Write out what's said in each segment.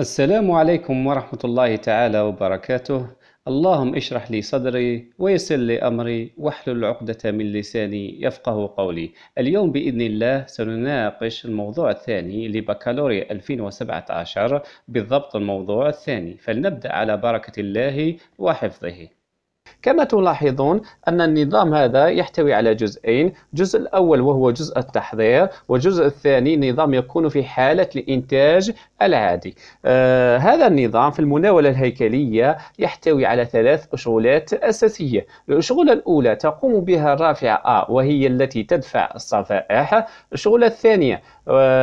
السلام عليكم ورحمة الله تعالى وبركاته اللهم اشرح لي صدري ويسر لي أمري واحلل عقدة من لساني يفقه قولي اليوم بإذن الله سنناقش الموضوع الثاني لبكالوريا 2017 بالضبط الموضوع الثاني فلنبدأ على بركة الله وحفظه كما تلاحظون أن النظام هذا يحتوي على جزئين جزء الأول وهو جزء التحضير والجزء الثاني نظام يكون في حالة الإنتاج العادي آه هذا النظام في المناولة الهيكلية يحتوي على ثلاث أشغولات أساسية الأشغولة الأولى تقوم بها الرافعة A وهي التي تدفع الصفائح الشغلة الثانية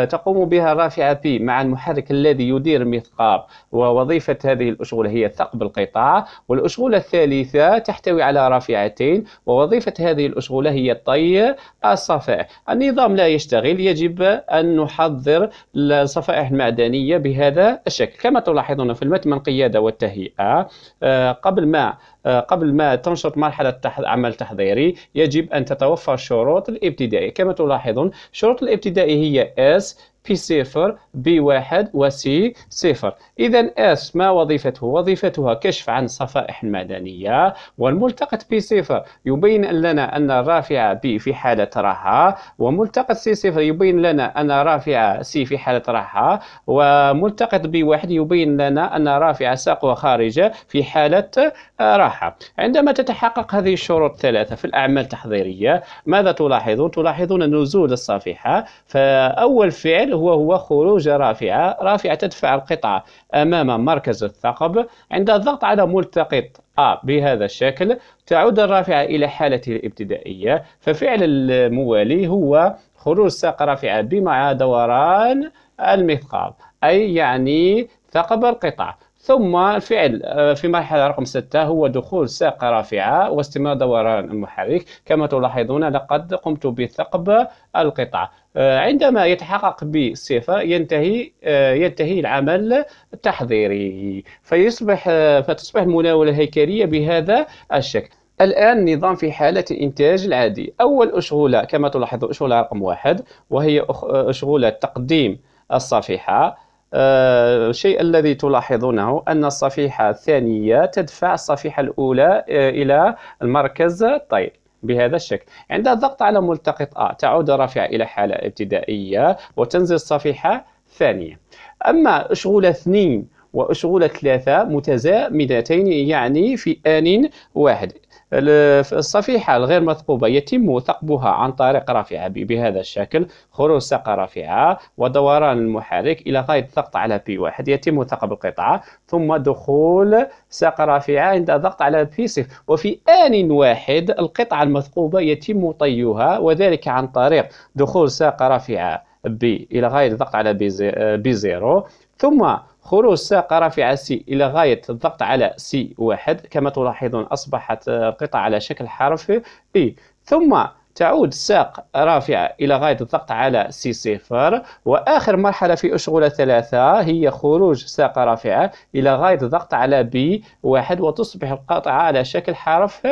تقوم بها رافعة بي مع المحرك الذي يدير المثقاب ووظيفة هذه الأشغولة هي ثقب القطاع والأشغولة الثالثة تحتوي على رافعتين ووظيفة هذه الأشغولة هي طي الصفائح النظام لا يشتغل يجب أن نحضر الصفائح المعدنية بهذا الشكل كما تلاحظون في المتمن القيادة والتهيئة آه، قبل ما آه، قبل ما تنشط مرحلة عمل تحضيري يجب أن تتوفر الشروط الابتدائية كما تلاحظون الشروط الابتدائية هي S في صفر و وسي صفر إذا اس ما وظيفته؟ وظيفتها كشف عن الصفائح المعدنية والملتقط بي صفر يبين لنا أن الرافعة بي في حالة رها وملتقط سي صفر يبين لنا أن رافعة سي في حالة رها وملتقط بي واحد يبين لنا أن رافعة ساقها خارجة في حالة آه، راحة عندما تتحقق هذه الشروط الثلاثة في الأعمال التحضيرية ماذا تلاحظون؟ تلاحظون نزول الصفيحة فأول فعل هو هو خروج رافعة رافعة تدفع القطعة أمام مركز الثقب عند الضغط على ملتقط A بهذا الشكل تعود الرافعة إلى حالته الابتدائية ففعل الموالي هو خروج ساق رافعة B مع دوران المثقال أي يعني ثقب القطعة ثم الفعل آه، في مرحلة رقم 6 هو دخول ساقة رافعة واستمرار دوران المحرك كما تلاحظون لقد قمت بثقب القطع آه، عندما يتحقق بصفة ينتهي آه، ينتهي العمل التحضيري فيصبح فتصبح المناولة الهيكليه بهذا الشكل الآن النظام في حالة الإنتاج العادي أول أشغولة كما تلاحظ أشغولة رقم واحد وهي أشغولة تقديم الصفيحة آه، الشيء الذي تلاحظونه أن الصفيحة الثانية تدفع الصفيحة الأولى آه، إلى المركز الطير بهذا الشكل عند الضغط على ملتقط آه تعود الرافعة إلى حالة ابتدائية وتنزل الصفيحة الثانية أما أشغول اثنين وأشغول ثلاثة متزامنتين يعني في آن واحد الصفيحة الغير مثقوبة يتم ثقبها عن طريق رافعة بهذا الشكل خروج ساقة رافعة ودوران المحرك إلى غاية الضغط على بي واحد يتم ثقب القطعة ثم دخول ساقة رافعة عند الضغط على بي صفر وفي آن واحد القطعة المثقوبة يتم طيها وذلك عن طريق دخول ساقة رافعة بي إلى غاية الضغط على بي آه، زيرو ثم خروج ساق رافعة سي إلى غاية الضغط على سي واحد كما تلاحظون أصبحت القطعة على شكل حرف بي ثم تعود ساق رافعة إلى غاية الضغط على سي صفر وآخر مرحلة في أشغلة ثلاثة هي خروج ساق رافعة إلى غاية الضغط على بي واحد وتصبح القطعة على شكل حرف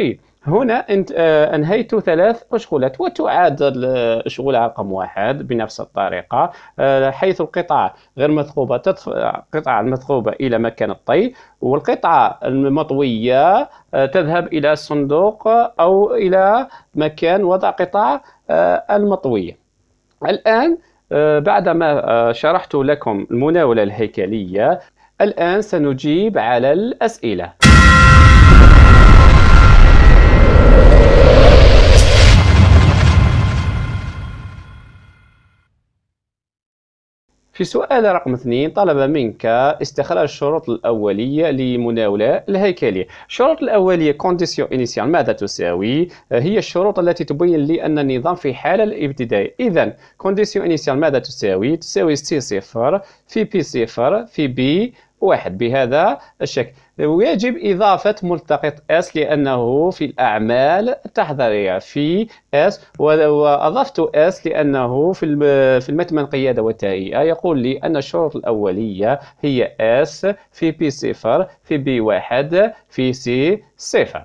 اي هنا انت آه، انهيت ثلاث اشغلات وتعاد الاشغال آه، رقم واحد بنفس الطريقه آه، حيث القطع غير مثقوبه تدفع قطع المثقوبه الى مكان الطي والقطع المطويه تذهب الى الصندوق او الى مكان وضع قطع المطويه الان بعدما شرحت لكم المناوله الهيكليه الان سنجيب على الاسئله في سؤال رقم اثنين طلب منك استخراج الشروط الأولية لمناولة الهيكلية الشروط الأولية كونديسيون إنيسيال ماذا تساوي؟ هي الشروط التي تبين لي أن النظام في حالة الابتدائية إذا كونديسيون إنيسيال ماذا تساوي؟ تساوي سي صفر في بي صفر في بي واحد بهذا الشكل ويجب إضافة ملتقط S لأنه في الأعمال التحضيرية في S وأضفت S لأنه في في المتمن قيادة والتهيئة يقول لي أن الشروط الأولية هي S في P0 في B1 في C0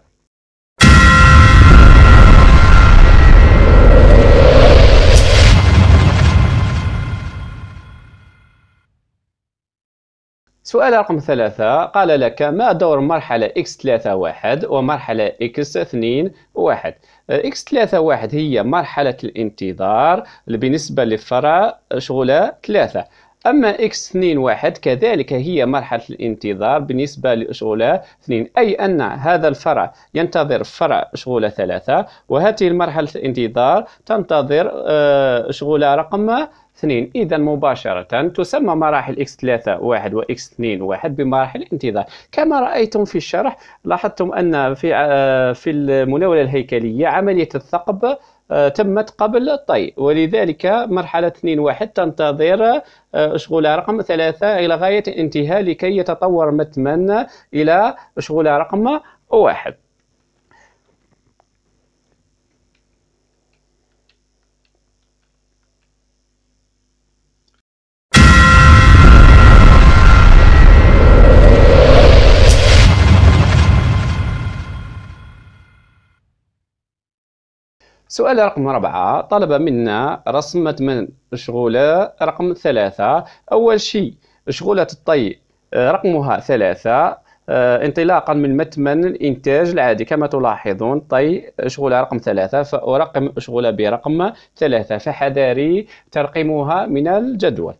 سؤال رقم ثلاثة قال لك ما دور مرحلة x3 واحد ومرحلة x2 واحد x3 واحد هي مرحلة الانتظار بالنسبة لفرع شغلة ثلاثة أما X2-1 كذلك هي مرحلة الانتظار بالنسبة لأشغلة 2 أي أن هذا الفرع ينتظر فرع أشغلة 3 وهذه المرحلة الانتظار تنتظر آه، أشغلة رقم 2 إذا مباشرة تسمى مراحل X3 1 و X2 1 بمراحل انتظار كما رأيتم في الشرح لاحظتم أن في آه، في المناولة الهيكلية عملية الثقب آه، تمت قبل الطي ولذلك مرحلة 2 واحد تنتظر آه، شغلة رقم ثلاثة إلى غاية انتهاء لكي يتطور متما إلى شغلة رقم واحد سؤال رقم أربعة طلب منا رسم من شغولة رقم ثلاثة أول شيء شغولة الطي آه، رقمها ثلاثة آه، انطلاقا من متمن الانتاج العادي كما تلاحظون طي شغولة رقم ثلاثة فأرقم شغولة برقم ثلاثة فحذاري ترقيمها من الجدول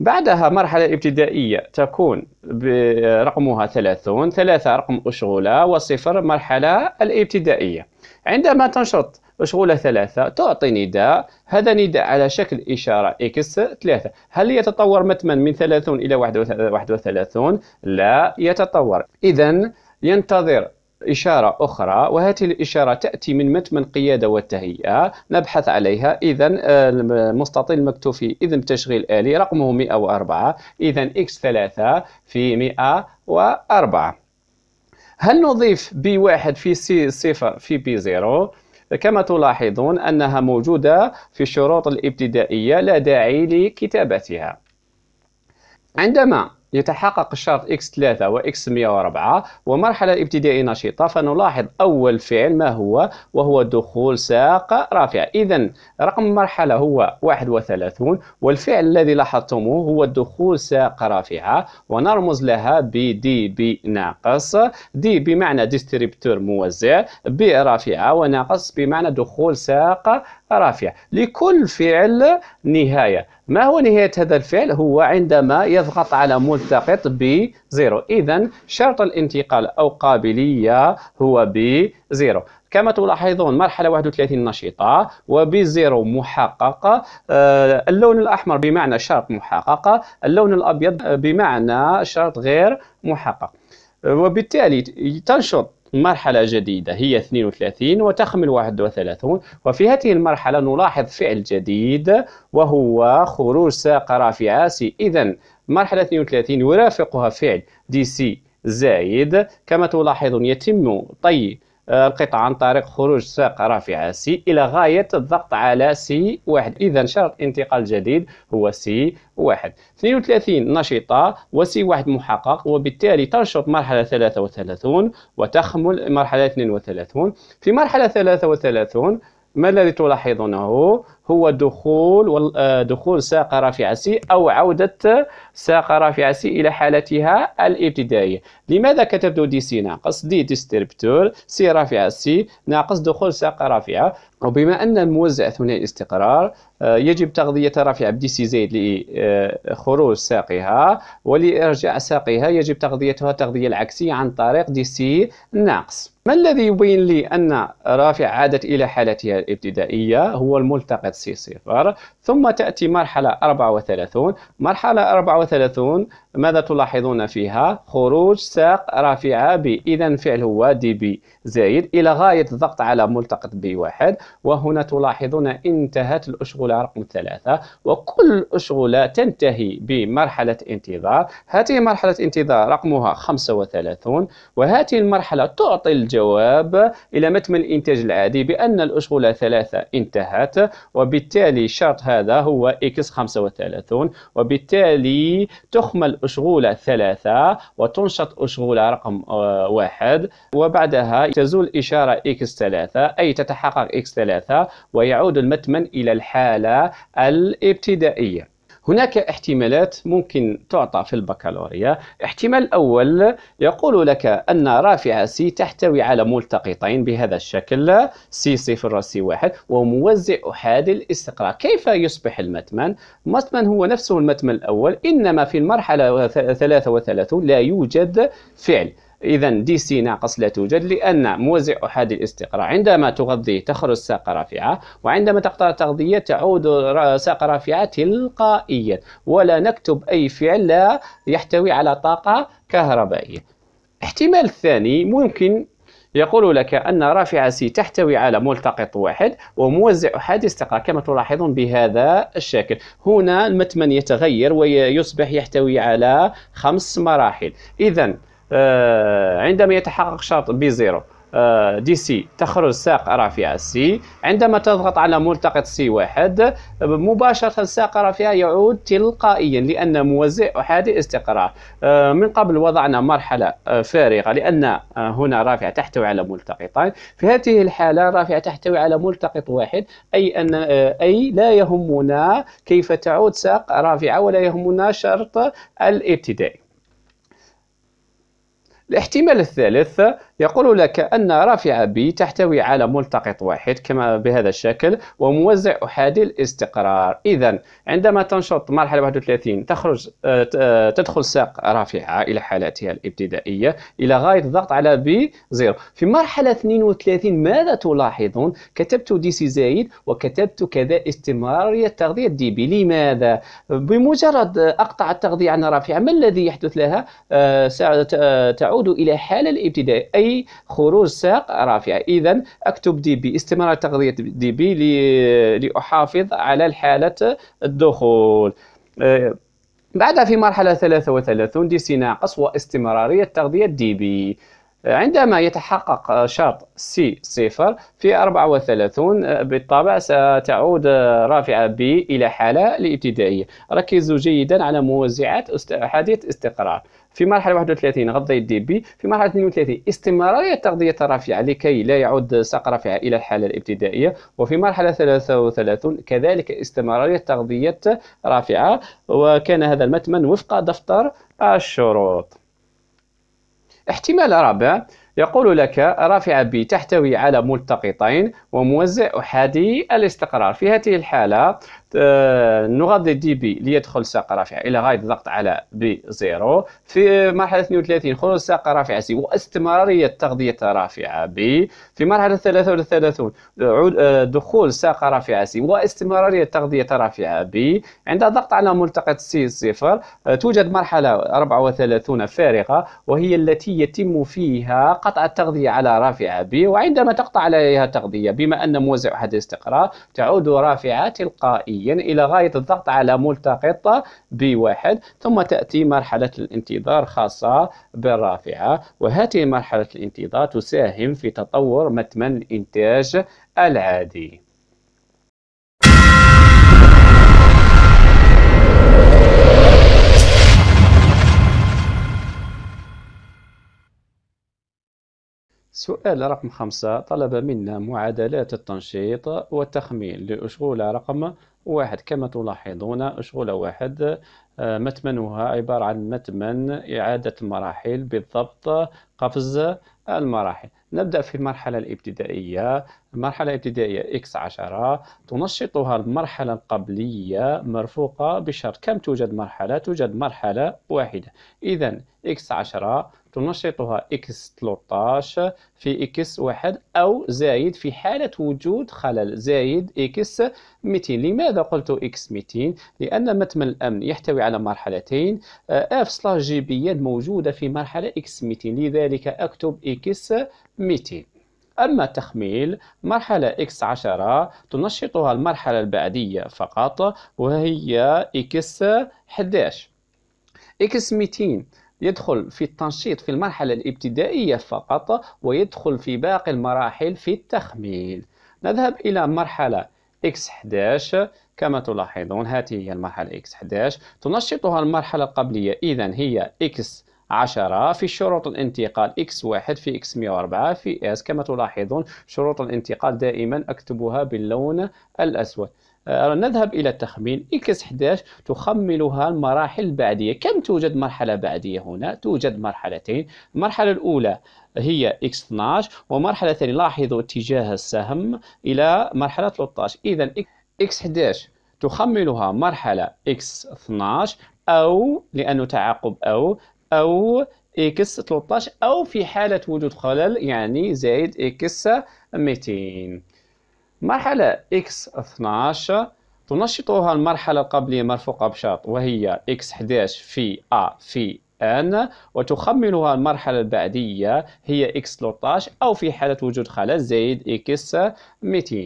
بعدها مرحلة ابتدائية تكون برقمها ثلاثون ثلاثة رقم أشغلة وصفر مرحلة الابتدائية عندما تنشط مشغولة ثلاثة تعطي نداء هذا نداء على شكل إشارة إكس ثلاثة هل يتطور متما من 30 إلى 31 لا يتطور إذا ينتظر إشارة أخرى وهذه الإشارة تأتي من متمن قيادة والتهيئة نبحث عليها إذا آه، المستطيل المكتوب في إذن تشغيل آلي رقمه 104 إذا إكس 3 في 104 هل نضيف B1 في سي صفر في B0 كما تلاحظون أنها موجودة في الشروط الابتدائية لا داعي لكتابتها عندما يتحقق الشرط x3 وx104 ومرحلة ابتدائية نشيطة فنلاحظ أول فعل ما هو وهو دخول ساق رافعة إذا رقم المرحلة هو 31 والفعل الذي لاحظتموه هو دخول ساق رافعة ونرمز لها ب دي ناقص دي بمعنى ديستريبتور موزع ب رافعة وناقص بمعنى دخول ساق رافعة لكل فعل نهاية ما هو نهاية هذا الفعل هو عندما يضغط على مول ب 0 إذا شرط الانتقال أو قابلية هو ب 0 كما تلاحظون مرحلة 31 نشطة وبزيرو محققة آه، اللون الأحمر بمعنى شرط محققة اللون الأبيض بمعنى شرط غير محقق آه، وبالتالي تنشط مرحلة جديدة هي 32 وتخمل 31 وفي هذه المرحلة نلاحظ فعل جديد وهو خروج ساق رافعة سي إذا مرحلة 32 يرافقها فعل دي سي زائد كما تلاحظون يتم طي آه، القطع عن طريق خروج ساق رافعة سي إلى غاية الضغط على سي واحد إذا شرط انتقال جديد هو سي واحد 32 نشطة وسي واحد محقق وبالتالي تنشط مرحلة 33 وتخمل مرحلة 32 في مرحلة 33 ما الذي تلاحظونه هو دخول آه، دخول ساق رافعة سي أو عودة ساق رافعة سي إلى حالتها الابتدائية لماذا كتبت دي سي ناقص دي ديستربتور سي رافعة سي ناقص دخول ساق رافعة وبما أن الموزع ثنائي الاستقرار آه، يجب تغذية رافعة بدي سي زائد لخروج آه، ساقها ولإرجاع ساقها يجب تغذيتها التغذية العكسية عن طريق دي سي ناقص ما الذي يبين لي أن رافعة عادت إلى حالتها الابتدائية هو الملتقط سي صفر ثم تأتي مرحلة 34 مرحلة 34 ماذا تلاحظون فيها خروج ساق رافعة ب إذا فعل هو دي بي زائد إلى غاية الضغط على ملتقط ب واحد وهنا تلاحظون انتهت الأشغلة رقم ثلاثة وكل أشغلة تنتهي بمرحلة انتظار هذه مرحلة انتظار رقمها 35 وهذه المرحلة تعطي الجواب إلى متن الإنتاج العادي بأن الأشغلة ثلاثة انتهت وب وبالتالي الشرط هذا هو إكس 35 وبالتالي تخمل أشغولة ثلاثة وتنشط أشغولة رقم آه، واحد وبعدها تزول إشارة إكس 3 أي تتحقق إكس 3 ويعود المتمن إلى الحالة الابتدائية هناك احتمالات ممكن تعطى في البكالوريا احتمال الأول يقول لك أن رافعة سي تحتوي على ملتقطين بهذا الشكل سي صفر سي واحد وموزع أحادي الاستقرار كيف يصبح المتمن؟ المتمن هو نفسه المتمن الأول إنما في المرحلة 33 لا يوجد فعل إذا دي سي ناقص لا توجد لأن موزع أحادي الاستقراء عندما تغذيه تخرج ساقة رافعة وعندما تقطع التغذية تعود ساقة رافعة تلقائيا ولا نكتب أي فعل لا يحتوي على طاقة كهربائية احتمال ثاني ممكن يقول لك أن رافعة سي تحتوي على ملتقط واحد وموزع أحادي استقراء كما تلاحظون بهذا الشكل هنا المتمن يتغير ويصبح يحتوي على خمس مراحل إذا آه، عندما يتحقق شرط بي زيرو دي سي تخرج ساق رافعة سي عندما تضغط على ملتقط سي واحد مباشرة ساق رافعة يعود تلقائيا لأن موزع أحادي استقرار آه، من قبل وضعنا مرحلة آه، فارغة لأن هنا رافعة تحتوي على ملتقطين في هذه الحالة رافعة تحتوي على ملتقط واحد أي أن أي لا يهمنا كيف تعود ساق رافعة ولا يهمنا شرط الابتدائي الاحتمال الثالث يقول لك أن رافعة B تحتوي على ملتقط واحد كما بهذا الشكل وموزع أحادي الاستقرار إذا عندما تنشط مرحلة 31 تخرج آه، تدخل ساق رافعة إلى حالتها الابتدائية إلى غاية الضغط على B 0 في مرحلة 32 ماذا تلاحظون كتبت دي سي زايد وكتبت كذا استمرارية تغذية دي بي لماذا بمجرد أقطع التغذية عن رافعة ما الذي يحدث لها آه، آه، تعود إلى حالة الابتدائية أي خروج ساق رافعه اذا اكتب دي بي استمرار تغذيه دي بي لاحافظ على الحاله الدخول آه، بعدها في مرحلة 33 دي سي ناقص واستمرارية تغذية دي بي آه، عندما يتحقق شرط سي صفر في 34 آه، بالطبع ستعود رافعة بي إلى حالة الابتدائية ركزوا جيدا على موزعات أحاديث استقرار في مرحله 31 غض يدي بي في مرحله 32 استمراريه تغذيه الرافعه لكي لا يعود ساق رافعه الى الحاله الابتدائيه وفي مرحله 33 كذلك استمراريه تغذيه رافعه وكان هذا المتمن وفق دفتر الشروط احتمال رابع يقول لك رافعة بي تحتوي على ملتقطين وموزع أحادي الاستقرار في هذه الحالة آه، نقاط دي بي ليدخل ساق رافعه الى غايه الضغط على بي زيرو في مرحله 32 خروج ساق رافعه سي واستمراريه تغذيه رافعه بي في مرحله 33 آه، دخول ساق رافعه سي واستمراريه تغذيه رافعه بي عند الضغط على ملتقط سي صفر آه، توجد مرحله 34 فارغه وهي التي يتم فيها قطع التغذيه على رافعه بي وعندما تقطع عليها تغذيه بما ان موزع حد الاستقرار تعود رافعه تلقائيا نهائيا إلى غاية الضغط على ملتقط بواحد 1 ثم تأتي مرحلة الانتظار خاصة بالرافعة وهذه مرحلة الانتظار تساهم في تطور متمن الإنتاج العادي سؤال رقم خمسة طلب منا معادلات التنشيط والتخمين لأشغول رقم واحد كما تلاحظون شغلة واحد آه، متمنها عبارة عن متمن إعادة المراحل بالضبط قفز المراحل نبدأ في المرحلة الابتدائية المرحلة الابتدائية X10 تنشطها المرحلة القبلية مرفوقة بشرط كم توجد مرحلة؟ توجد مرحلة واحدة إذا X10 تنشطها إكس 13 في إكس واحد أو زائد في حالة وجود خلل زائد إكس 200 لماذا قلت إكس 200 لأن متمن الأمن يحتوي على مرحلتين اف سلاش جي بي موجودة في مرحلة إكس 200 لذلك أكتب إكس 200 أما التخميل مرحله اكس X10 تنشطها المرحلة البعدية فقط وهي اكس 11 اكس 200 يدخل في التنشيط في المرحلة الابتدائية فقط ويدخل في باقي المراحل في التخميل نذهب إلى مرحلة X11 كما تلاحظون هذه هي المرحلة X11 تنشطها المرحلة القبلية إذا هي X 10 في شروط الانتقال X1 في X104 في S كما تلاحظون شروط الانتقال دائما أكتبها باللون الأسود آه نذهب إلى التخمين إكس 11 تخملها المراحل البعدية كم توجد مرحلة بعدية هنا؟ توجد مرحلتين المرحلة الأولى هي إكس 12 ومرحلة ثانية لاحظوا اتجاه السهم إلى مرحلة 13 إذا إكس 11 تخملها مرحلة إكس 12 أو لأنه تعاقب أو أو إكس 13 أو في حالة وجود خلل يعني زائد إكس 200 مرحلة X12 تنشطها المرحلة القبلية مرفوقة بشرط وهي X11 في A في N وتخمنها المرحلة البعدية هي X13 أو في حالة وجود خلل زائد X200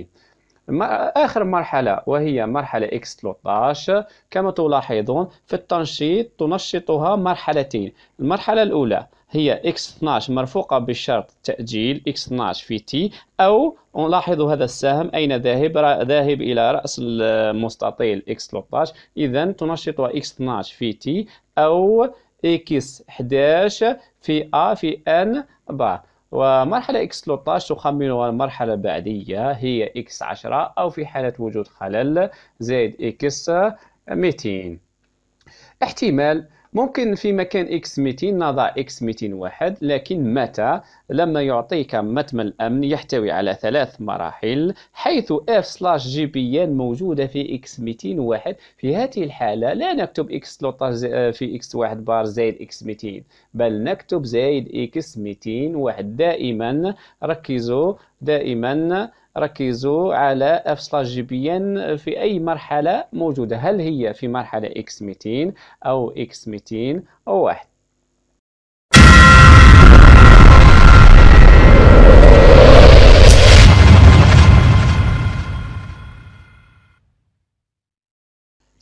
آخر مرحلة وهي مرحلة X13 كما تلاحظون في التنشيط تنشطها مرحلتين المرحلة الأولى هي x12 مرفوقة بالشرط تأجيل x12 في t أو نلاحظ هذا السهم أين ذاهب ذاهب إلى رأس المستطيل x13 إذا تنشط x12 في t أو x11 في a في n بار ومرحلة X13 تخمنها المرحلة البعدية هي X10 أو في حالة وجود خلل زائد X200 احتمال ممكن في مكان اكس 200 نضع اكس واحد لكن متى لما يعطيك متم الامن يحتوي على ثلاث مراحل حيث اف سلاش جي بي ان موجوده في اكس واحد في هذه الحاله لا نكتب اكس 13 في اكس واحد بار زائد اكس 200 بل نكتب زائد اكس واحد دائما ركزوا دائما ركزوا على اف سلاش جي بي ان في اي مرحله موجوده هل هي في مرحله اكس 200 او اكس 200 او 1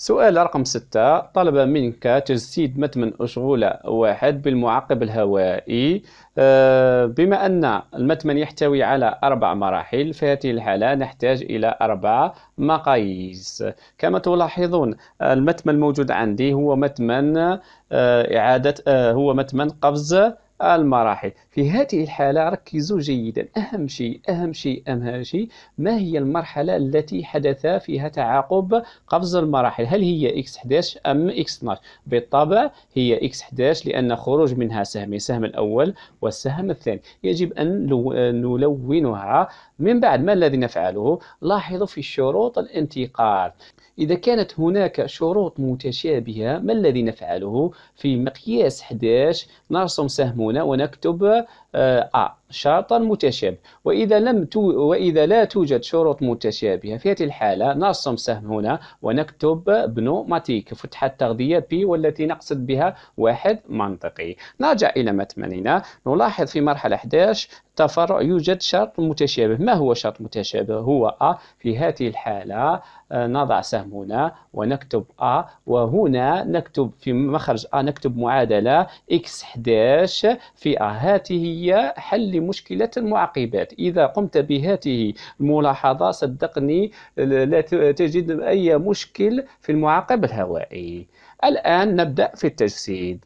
سؤال رقم ستة طلب منك تجسيد متمن أشغولة واحد بالمعقب الهوائي آه، بما أن المتمن يحتوي على أربع مراحل في هذه الحالة نحتاج إلى أربع مقاييس كما تلاحظون المتمن الموجود عندي هو متمن آه، إعادة آه، هو متمن قفز المراحل في هذه الحالة ركزوا جيدا أهم شيء أهم شيء أهم شيء ما هي المرحلة التي حدث فيها تعاقب قفز المراحل هل هي X11 أم X12 بالطبع هي X11 لأن خروج منها سهمين سهم الأول والسهم الثاني يجب أن نلونها من بعد ما الذي نفعله لاحظوا في شروط الانتقال إذا كانت هناك شروط متشابهة ما الذي نفعله في مقياس 11 نرسم سهمنا ونكتب أ آه، آه، شرطا متشابه وإذا لم تو وإذا لا توجد شروط متشابهة في هذه الحالة نرسم سهم هنا ونكتب بنوماتيك فتحة تغذية بي والتي نقصد بها واحد منطقي نرجع إلى متمننا نلاحظ في مرحلة 11 تفرع يوجد شرط متشابه ما هو شرط متشابه هو أ في هذه الحالة آه، نضع سهم هنا ونكتب أ وهنا نكتب في مخرج أ نكتب معادله اكس x11 في أ هذه هي حل مشكلة المعقبات إذا قمت بهذه الملاحظة صدقني لا تجد أي مشكل في المعقب الهوائي الآن نبدأ في التجسيد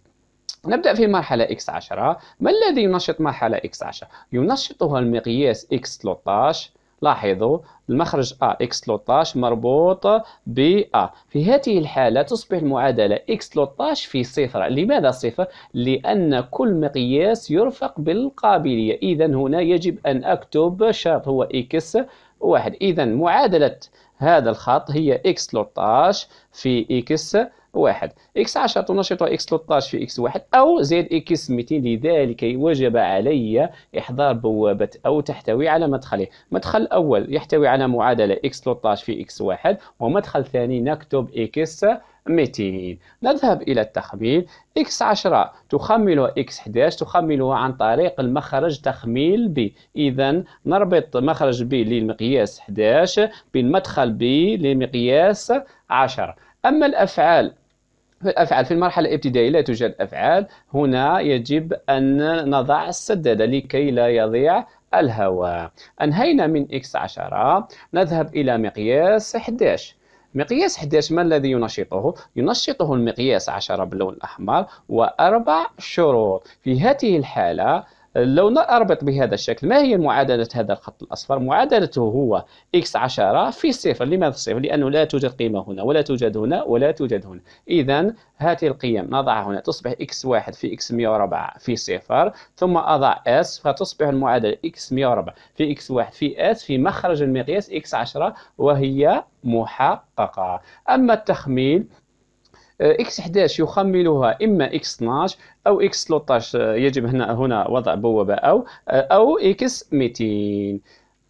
نبدأ في مرحلة X10 ما الذي ينشط مرحلة X10؟ ينشطها المقياس X13 لاحظوا المخرج A x 13 مربوط ب A في هذه الحالة تصبح المعادلة x 13 في صفر لماذا صفر؟ لأن كل مقياس يرفق بالقابلية إذا هنا يجب أن أكتب شرط هو x واحد إذا معادلة هذا الخط هي x 13 في x واحد اكس 10 تنشط اكس 13 في اكس واحد او زد اكس 200 لذلك وجب علي احضار بوابه او تحتوي على مدخلين مدخل اول يحتوي على معادله اكس 13 في اكس واحد ومدخل ثاني نكتب اكس 200 نذهب إلى التخمين اكس 10 تخمل اكس 11 تخمله عن طريق المخرج تخميل ب إذا نربط مخرج ب للمقياس 11 بالمدخل ب لمقياس 10 أما الأفعال في الأفعال في المرحلة الابتدائية لا توجد أفعال هنا يجب أن نضع السدادة لكي لا يضيع الهواء أنهينا من إكس 10 نذهب إلى مقياس 11 مقياس 11 ما الذي ينشطه؟ ينشطه المقياس 10 باللون الأحمر وأربع شروط في هذه الحالة لو نربط بهذا الشكل ما هي معادلة هذا الخط الأصفر؟ معادلته هو إكس 10 في صفر لماذا صفر؟ لأنه لا توجد قيمة هنا ولا توجد هنا ولا توجد هنا إذا هذه القيم نضعها هنا تصبح إكس 1 في إكس 104 في صفر ثم أضع إس فتصبح المعادله إكس x104 في إكس 1 في إس في مخرج المقياس إكس 10 وهي محققة أما التخميل اكس 11 يخملها اما اكس 12 او اكس 13 آه، يجب هنا هنا وضع بوابه او آه، او اكس 200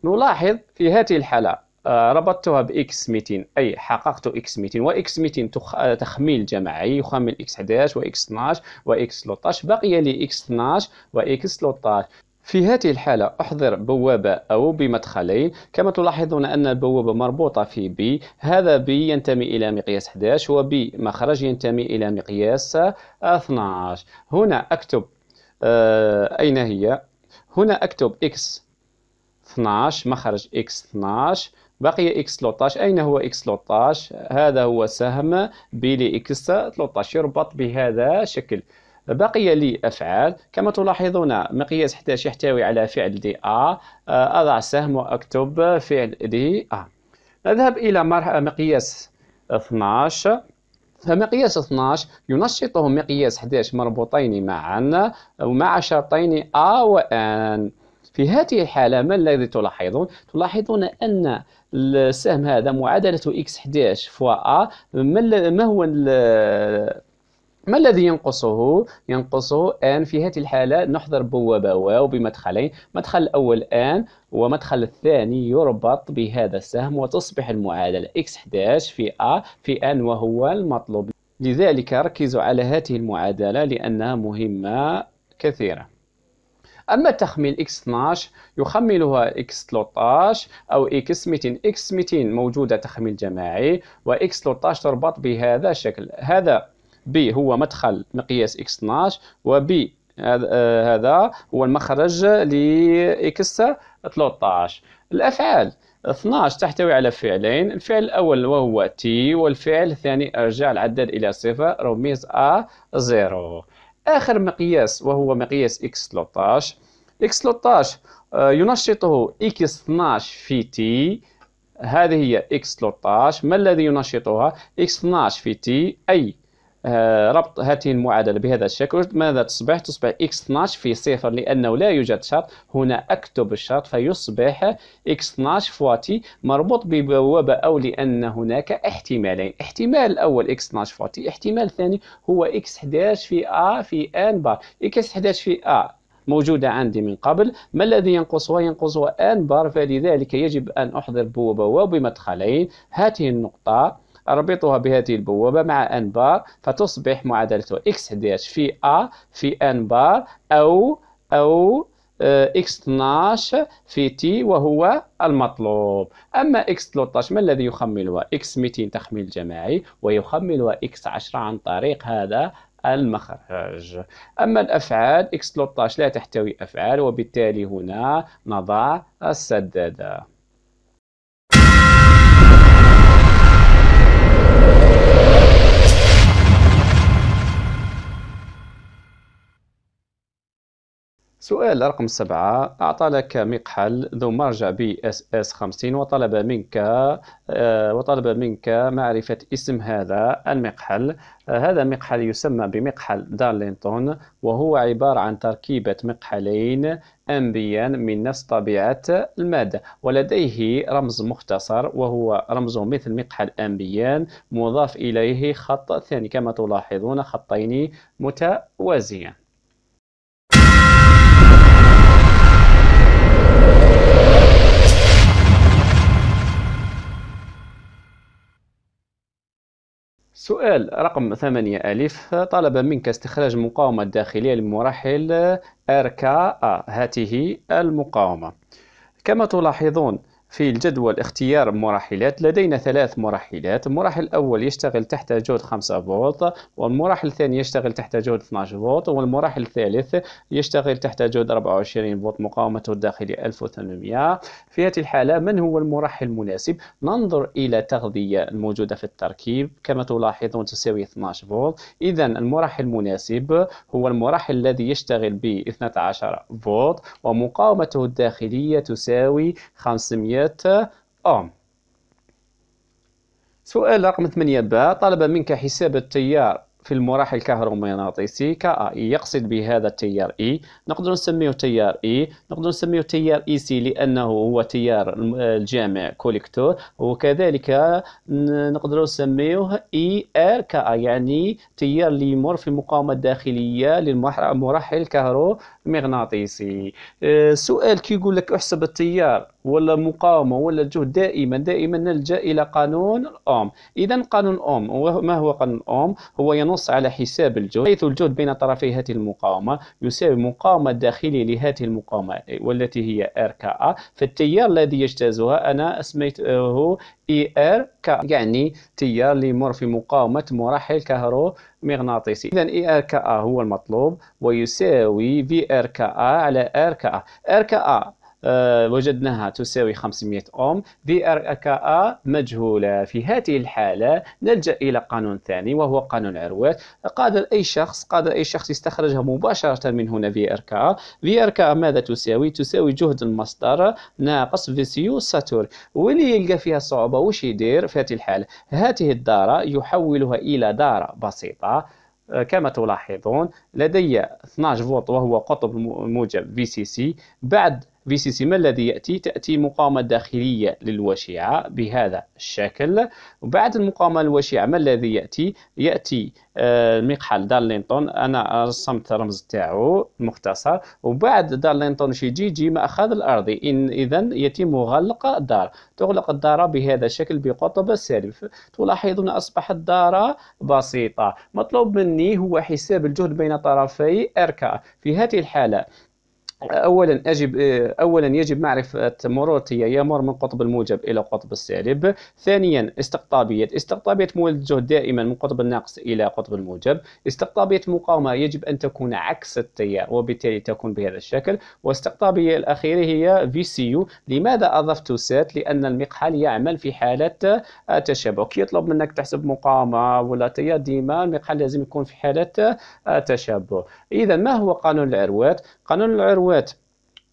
نلاحظ في هذه الحاله آه، ربطتها باكس 200 اي حققت اكس 200 واكس 200 تخ... تخميل جماعي يخمل اكس 11 واكس 12 واكس 13 بقي لي اكس 12 واكس 13 في هذه الحالة أحضر بوابة أو بمدخلين كما تلاحظون أن البوابة مربوطة في B هذا B ينتمي إلى مقياس 11 وB مخرج ينتمي إلى مقياس 12 هنا أكتب آه أين هي هنا أكتب X 12 مخرج X 12 بقي X 13 أين هو X 13 هذا هو سهم B ل X 13 يربط بهذا الشكل بقي لي أفعال كما تلاحظون مقياس 11 يحتوي على فعل دي أ أضع سهم وأكتب فعل دي أ نذهب إلى مقياس 12 فمقياس 12 ينشطه مقياس 11 مربوطين معا ومع شرطين أ وأن في هذه الحالة ما الذي تلاحظون؟ تلاحظون أن السهم هذا معادلة x11 فوا أ ما هو ما الذي ينقصه؟ ينقصه ينقصه ان في هذه الحالة نحضر بوابة واو بمدخلين مدخل الأول الآن ومدخل الثاني يربط بهذا السهم وتصبح المعادلة x11 في A في N وهو المطلوب لذلك ركزوا على هذه المعادلة لأنها مهمة كثيرة أما تخمين x12 يخملها x13 أو x200 x200 موجودة تخميل جماعي و x13 تربط بهذا الشكل هذا بي هو مدخل مقياس اكس 12 وبي آه، هذا هو المخرج لإكس 13 الأفعال 12 تحتوي على فعلين الفعل الأول وهو تي والفعل الثاني ارجع العدد إلى صفر رميز أ زيرو آخر مقياس وهو مقياس إكس 13 إكس 13 آه، ينشطه إكس 12 في تي هذه هي إكس 13 ما الذي ينشطها إكس 12 في تي أي آه، ربط هذه المعادلة بهذا الشكل ماذا تصبح؟ تصبح x12 في صفر لأنه لا يوجد شرط هنا أكتب الشرط فيصبح x12 فواتي مربوط ببوابة أو لأن هناك احتمالين احتمال الأول x12 فواتي احتمال الثاني هو x11 في a في n بار x11 في a موجودة عندي من قبل ما الذي ينقصها ينقصها n بار فلذلك يجب أن أحضر بوابة وبمدخلين هذه النقطة أربطها بهذه البوابة مع أن بار فتصبح معادلة إكس 11 في أ في أن بار أو أو اكس آه، 12 في تي وهو المطلوب اما اكس 13 ما الذي يخملها اكس 200 تخميل جماعي ويخملها اكس 10 عن طريق هذا المخرج اما الافعال اكس 13 لا تحتوي افعال وبالتالي هنا نضع السداده سؤال رقم سبعة أعطى لك مقحل ذو مرجع بي اس اس خمسين وطلب منك آه، وطلب منك معرفة اسم هذا المقحل آه، هذا المقحل يسمى بمقحل دارلينتون وهو عبارة عن تركيبة مقحلين أنبيا من نفس طبيعة المادة ولديه رمز مختصر وهو رمز مثل مقحل أنبيان مضاف إليه خط ثاني كما تلاحظون خطين متوازيان سؤال رقم ثمانية ألف طلب منك استخراج مقاومة داخلية لمراحل RKA هاته المقاومة كما تلاحظون في الجدول اختيار مراحلات لدينا ثلاث مراحلات المراحل الأول يشتغل تحت جهد 5 فولت والمراحل الثاني يشتغل تحت جهد 12 فولت والمراحل الثالث يشتغل تحت جهد 24 فولت مقاومته الداخلية 1800 في هذه الحالة من هو المرحل المناسب ننظر إلى التغذية الموجودة في التركيب كما تلاحظون تساوي 12 فولت إذا المرحل المناسب هو المرحل الذي يشتغل ب 12 فولت ومقاومته الداخلية تساوي 500 عملية أم سؤال رقم 8 باء طلب منك حساب التيار في المراحل الكهرومغناطيسي اي يقصد بهذا التيار إي نقدر نسميه تيار إي نقدر نسميه تيار إي سي لأنه هو تيار الجامع كوليكتور وكذلك نقدر نسميه إي آر كا يعني تيار اللي يمر في المقاومة الداخلية للمراحل الكهرومغناطيسية مغناطيسي آه، سؤال كي يقول لك احسب التيار ولا مقاومة ولا الجهد دائما دائما نلجأ إلى قانون أوم إذا قانون أوم ما هو قانون أوم هو ينص على حساب الجهد حيث الجهد بين طرفي هذه المقاومة يساوي مقاومة داخلية لهذه المقاومة والتي هي ار كا فالتيار الذي يجتازها أنا أسميته اي ار كا يعني تيار اللي يمر في مقاومة مرحل كهرو مغناطيسي اذا اي ار كا هو المطلوب ويساوي في ار كا على ار كا ار كا آه، وجدناها تساوي 500 أوم دي ار كا مجهولة في هذه الحالة نلجأ إلى قانون ثاني وهو قانون عروات قادر أي شخص قادر أي شخص يستخرجها مباشرة من هنا في ار كا في ار كا ماذا تساوي تساوي جهد المصدر ناقص فيسيو ساتور واللي يلقى فيها صعوبة وش يدير في هذه الحالة هذه الدارة يحولها إلى دارة بسيطة آه، كما تلاحظون لدي 12 فولت وهو قطب موجب في سي سي بعد في سي ما الذي يأتي تأتي مقاومة داخلية للوشيعة بهذا الشكل وبعد المقاومة الوشيعة ما الذي يأتي يأتي المقحل آه، دارلينتون انا رسمت الرمز تاعو المختصر وبعد دارلينتون شي جي جي ماخذ الارضي ان اذا يتم غلق الدار تغلق الدار بهذا الشكل بقطب السالف تلاحظون اصبحت الدار بسيطه مطلوب مني هو حساب الجهد بين طرفي اركا في هذه الحاله اولا يجب اولا يجب معرفه مرورتي يمر من قطب الموجب الى قطب السالب ثانيا استقطابيه استقطابيه مولد الجهد دائما من قطب الناقص الى قطب الموجب استقطابيه المقاومه يجب ان تكون عكس التيار وبالتالي تكون بهذا الشكل واستقطابيه الاخيره هي في سي يو لماذا اضفت سات لان المقحل يعمل في حاله تشابك يطلب منك تحسب مقاومه ولا تيار ديما المقحل لازم يكون في حاله تشابه اذا ما هو قانون العروات قانون العروات سنوات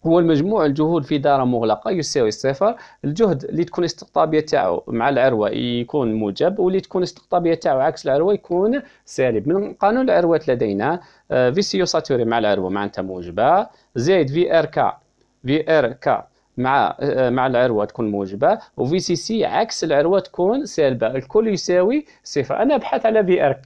هو المجموع الجهود في دار مغلقه يساوي الصفر الجهد اللي تكون الاستقطابيه تاعو مع العروه يكون موجب واللي تكون الاستقطابيه تاعو عكس العروه يكون سالب من قانون العروات لدينا في سي ساتوري مع العروه معناتها موجبه زائد في ار كا في ار كا مع آه، مع العروه تكون موجبه وفي سي سي عكس العروه تكون سالبه الكل يساوي صفر انا ابحث على في ار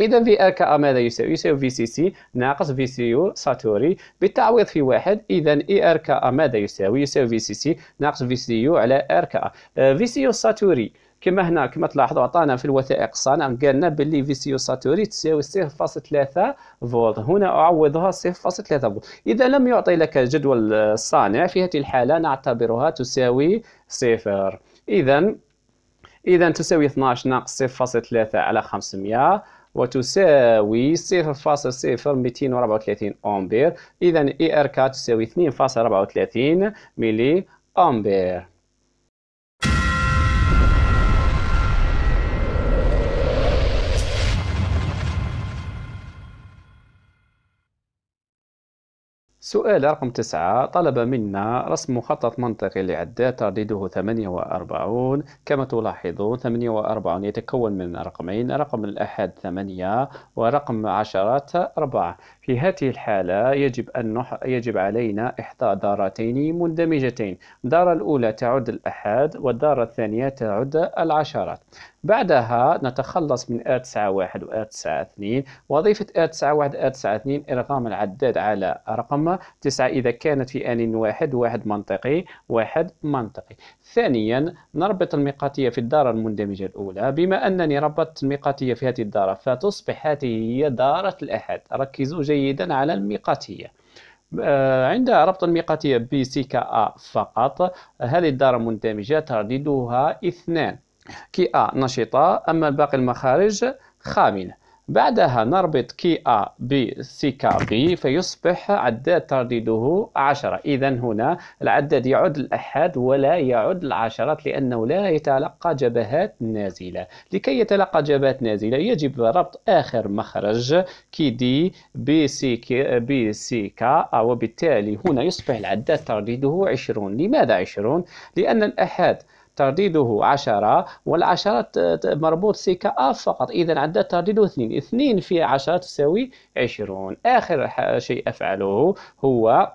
إذا في آر ماذا يساوي؟ يساوي في سي سي ناقص في سي يو ساتوري بالتعويض في واحد إذا إي آر كا ماذا يساوي؟ يساوي في سي سي ناقص في سي يو على آر كا في سي يو ساتوري كما هنا كما تلاحظوا عطانا في الوثائق الصانع باللي في سي يو ساتوري تساوي 0.3 فولت هنا اعوضها 0.3 فولت اذا لم يعطي لك جدول الصانع في هذه الحاله نعتبرها تساوي صفر اذا اذا تساوي 12 ناقص 0.3 على 500 وتساوي 0.0234 أمبير إذا إذا 4 تساوي 2.34 ملي أمبير سؤال رقم تسعة طلب منا رسم مخطط منطقي لعداد ترديده 48 كما تلاحظون 48 يتكون من رقمين رقم الأحد 8 ورقم عشرة 4 في هذه الحالة يجب أن نح... يجب علينا إحدى دارتين مندمجتين الدارة الأولى تعد الأحاد والدارة الثانية تعد العشرات بعدها نتخلص من آت 91 واحد وآت 92 اثنين وظيفة آت 91 واحد آت 92 اثنين إرغام العداد على رقم تسعة إذا كانت في آن واحد واحد منطقي واحد منطقي ثانيا نربط المقاتية في الدارة المندمجة الأولى بما أنني ربطت المقاتية في هذه الدارة فتصبح هذه هي دارة الأحد ركزوا جيدا جيدا على الميقاتية آه، عند ربط الميقاتية بسكة أ فقط هذه الدارة مندمجة ترددها اثنان كي أ نشطة أما باقي المخارج خامنة بعدها نربط كي أ سي كا بي فيصبح عداد ترديده عشرة إذا هنا العداد يعد الأحد ولا يعد العشرات لأنه لا يتلقى جبهات نازلة لكي يتلقى جبهات نازلة يجب ربط آخر مخرج كي دي بي سي بي سي كا وبالتالي هنا يصبح العداد ترديده عشرون لماذا عشرون؟ لأن الأحد ترديده عشرة والعشرة مربوط سي كأف فقط إذا عند ترديده اثنين اثنين في عشرة تساوي عشرون آخر شيء أفعله هو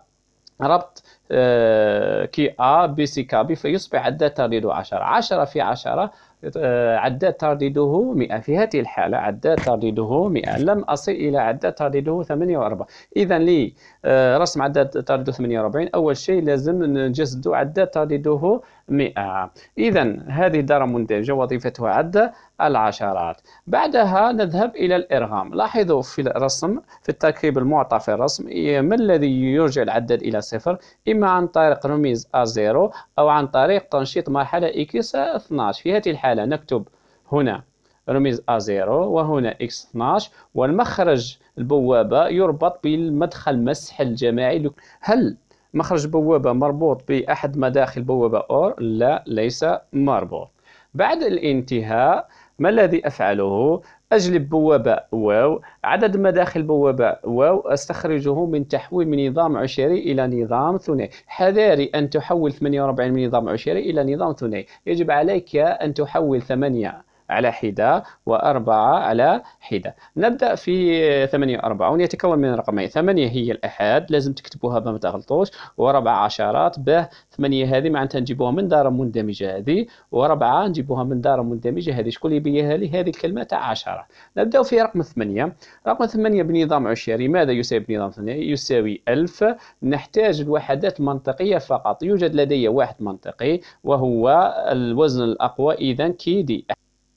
ربط آه، كي أ بسكة بي فيصبح عدد ترديده عشرة عشرة في عشرة آه، عداد ترديده مئة في هذه الحالة عداد ترديده مئة لم أصل إلى عداد ترديده ثمانية 48 إذا لي آه، رسم عداد ترديده ثمانية وأربعين أول شيء لازم نجسد عداد ترديده 100 إذا هذه الدارة منتجة وظيفتها عد العشرات بعدها نذهب إلى الإرغام لاحظوا في الرسم في التركيب المعطى في الرسم إيه، ما الذي يرجع العداد إلى صفر إما عن طريق رميز ا 0 أو عن طريق تنشيط مرحلة اكس 12 في هذه الحالة نكتب هنا رميز A0 وهنا X12 والمخرج البوابة يربط بالمدخل مسح الجماعي هل مخرج بوابة مربوط بأحد مداخل بوابة أور لا ليس مربوط بعد الانتهاء ما الذي أفعله أجلب بوابة واو عدد مداخل بوابة واو أستخرجه من تحويل من نظام عشري إلى نظام ثنائي حذاري أن تحول 48 من نظام عشري إلى نظام ثنائي يجب عليك أن تحول 8 على حدة وأربعة على حدة نبدأ في ثمانية وأربعون يتكون من رقمين ثمانية هي الأحد لازم تكتبوها ما تغلطوش وربعة عشرات به ثمانية هذه معناتها نجيبوها من دار مندمجة هذه وربعة نجيبوها من دار مندمجة هذه شكون اللي بيها لي هذه الكلمة تاع عشرة نبدأ في رقم ثمانية رقم ثمانية بنظام عشري ماذا يساوي بنظام ثمانية يساوي ألف نحتاج الوحدات المنطقية فقط يوجد لدي واحد منطقي وهو الوزن الأقوى إذا كي دي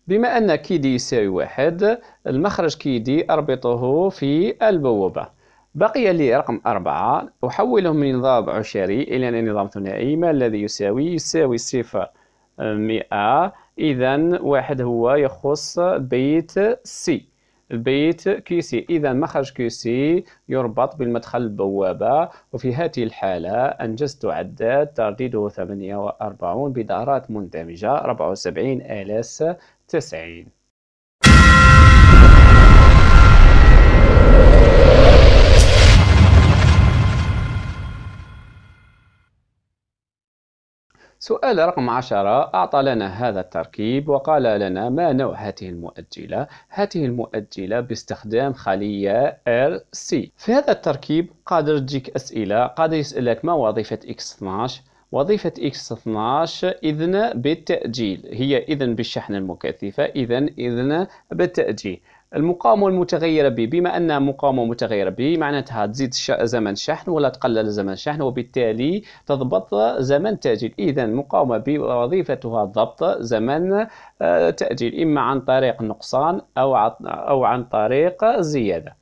بما أن كيدي يساوي واحد المخرج كيدي أربطه في البوابة بقي لي رقم أربعة أحوله من نظام عشري إلى نظام ثنائي ما الذي يساوي؟ يساوي صفر مئة إذا واحد هو يخص بيت سي البيت سي إذا مخرج كي سي يربط بالمدخل البوابة وفي هذه الحالة أنجزت عداد ترديده ثمانية وأربعون بدارات مندمجة وسبعين آلاس 90 سؤال رقم عشرة أعطى لنا هذا التركيب وقال لنا ما نوع هذه المؤجلة؟ هذه المؤجلة باستخدام خلية RC في هذا التركيب قادر تجيك أسئلة قادر يسألك ما وظيفة X12 وظيفة إكس 12 إذن بالتأجيل هي إذن بالشحن المكثفة إذن إذن بالتأجيل المقاومة المتغيرة ب بما أنها مقاومة متغيرة ب معناتها تزيد زمن الشحن ولا تقلل زمن الشحن وبالتالي تضبط زمن التأجيل إذا مقاومة ب وظيفتها ضبط زمن التأجيل آه، إما عن طريق نقصان أو عن طريق زيادة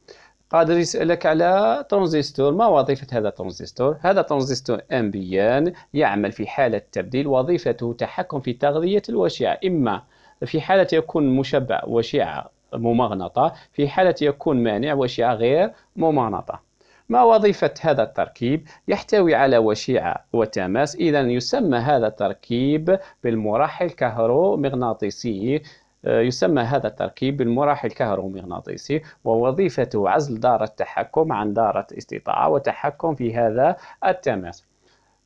قادر يسألك على ترانزستور ما وظيفة هذا الترانزستور؟ هذا الترانزستور هذا ترانزستور امبيان يعمل في حالة تبديل وظيفته تحكم في تغذية الوشيعة إما في حالة يكون مشبع وشيعة ممغنطة في حالة يكون مانع وشيعة غير ممغنطة ما وظيفة هذا التركيب؟ يحتوي على وشيعة وتماس إذا يسمى هذا التركيب بالمرحل كهرومغناطيسي آه، يسمى هذا التركيب بالمراحل الكهرومغناطيسي ووظيفته عزل دارة التحكم عن دارة استطاعة وتحكم في هذا التماس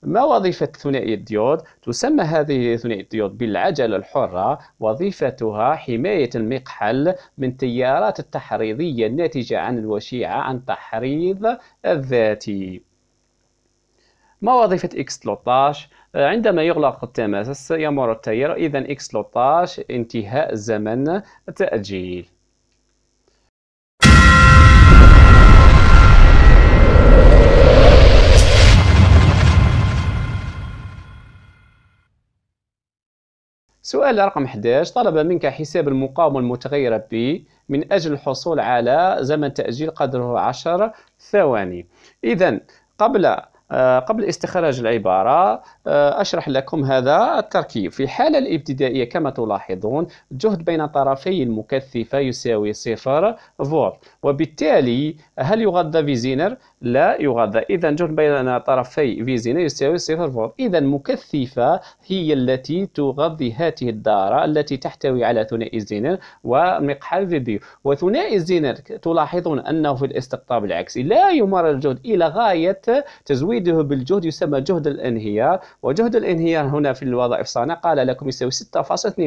ما وظيفة ثنائي الديود؟ تسمى هذه ثنائي الديود بالعجلة الحرة وظيفتها حماية المقحل من تيارات التحريضية الناتجة عن الوشيعة عن تحريض الذاتي ما وظيفة X13؟ عندما يغلق التماس يمر التيار إذا إكس 13 انتهاء زمن التأجيل سؤال رقم 11 طلب منك حساب المقاومة المتغيرة ب من أجل الحصول على زمن تأجيل قدره 10 ثواني إذا قبل آه، قبل استخراج العبارة آه، أشرح لكم هذا التركيب في الحالة الابتدائية كما تلاحظون جهد بين طرفي المكثفة يساوي صفر فولت وبالتالي هل يغذى بزينر لا يغذى إذا جهد بين طرفي فيزينا يساوي صفر فولت إذا مكثفة هي التي تغذي هذه الدارة التي تحتوي على ثنائي الزينر ومقحل فيديو وثنائي الزينر تلاحظون أنه في الاستقطاب العكسي لا يمارس الجهد إلى غاية تزويده بالجهد يسمى جهد الانهيار وجهد الانهيار هنا في الوظائف الصانع قال لكم يساوي 6.2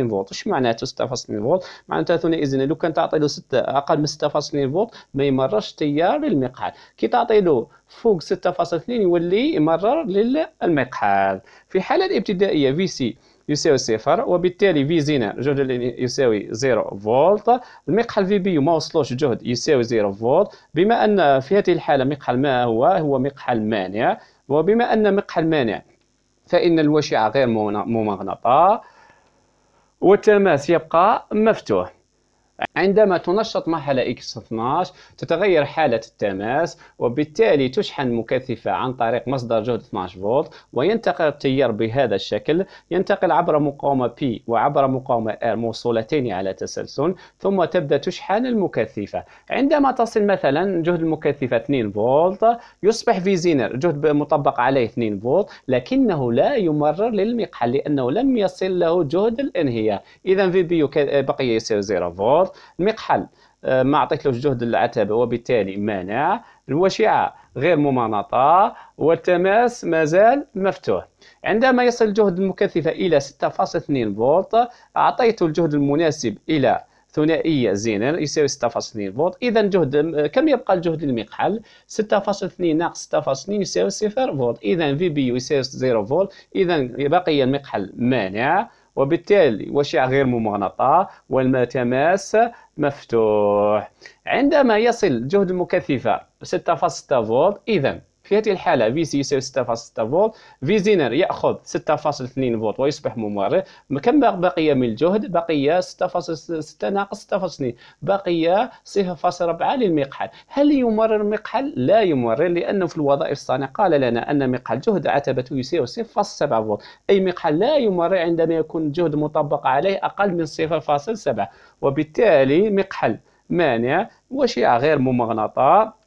فولت ايش معناته 6.2 فولت معناتها ثنائي الزينر لو كان تعطي له 6 أقل من 6.2 فولت ما يمرش تيار للمقحل كي تعطي فاعله فوق 6.2 يولي يمرر للمقحال في الحالة الابتدائية في سي يساوي صفر وبالتالي في زينا جهد يساوي 0 فولت المقحل في بي ما وصلوش جهد يساوي 0 فولت بما أن في هذه الحالة مقحل ما هو هو مقحل مانع وبما أن مقحل مانع فإن الوشعة غير ممغنطة والتماس يبقى مفتوح عندما تنشط مرحلة X12 تتغير حالة التماس وبالتالي تشحن مكثفة عن طريق مصدر جهد 12 فولت وينتقل التيار بهذا الشكل ينتقل عبر مقاومة P وعبر مقاومة R موصولتين على تسلسل ثم تبدأ تشحن المكثفة عندما تصل مثلا جهد المكثفة 2 فولت يصبح في زينر جهد مطبق عليه 2 فولت لكنه لا يمرر للمقحل لأنه لم يصل له جهد الانهيار إذا في بي بقي يصير 0 فولت بالضبط المقحل آه، ما عطيتلوش جهد العتبه وبالتالي مانع الوشعه غير ممانطه والتماس مازال مفتوح عندما يصل الجهد المكثفه الى 6.2 فولت اعطيت الجهد المناسب الى ثنائيه زينر يساوي 6.2 فولت اذا جهد كم يبقى الجهد للمقحل 6.2 ناقص 6.2 يساوي 0 فولت اذا في بي يساوي 0 فولت اذا بقي المقحل مانع وبالتالي وشع غير ممغنطة والمتماس مفتوح عندما يصل جهد المكثفة 6.6 فولت إذن في هذه الحالة في سي يساوي 6.6 فولت في زينر يأخذ 6.2 فولت ويصبح ممرض كم بقي من الجهد بقي 6.6 ناقص 6.2 بقي 0.4 للمقحل هل يمرر المقحل؟ لا يمرر لأنه في الوظائف الصانع قال لنا أن مقحل جهد عتبته يساوي 0.7 فولت أي مقحل لا يمرر عندما يكون الجهد مطبق عليه أقل من 0.7 وبالتالي مقحل مانع وشعة غير ممغنطة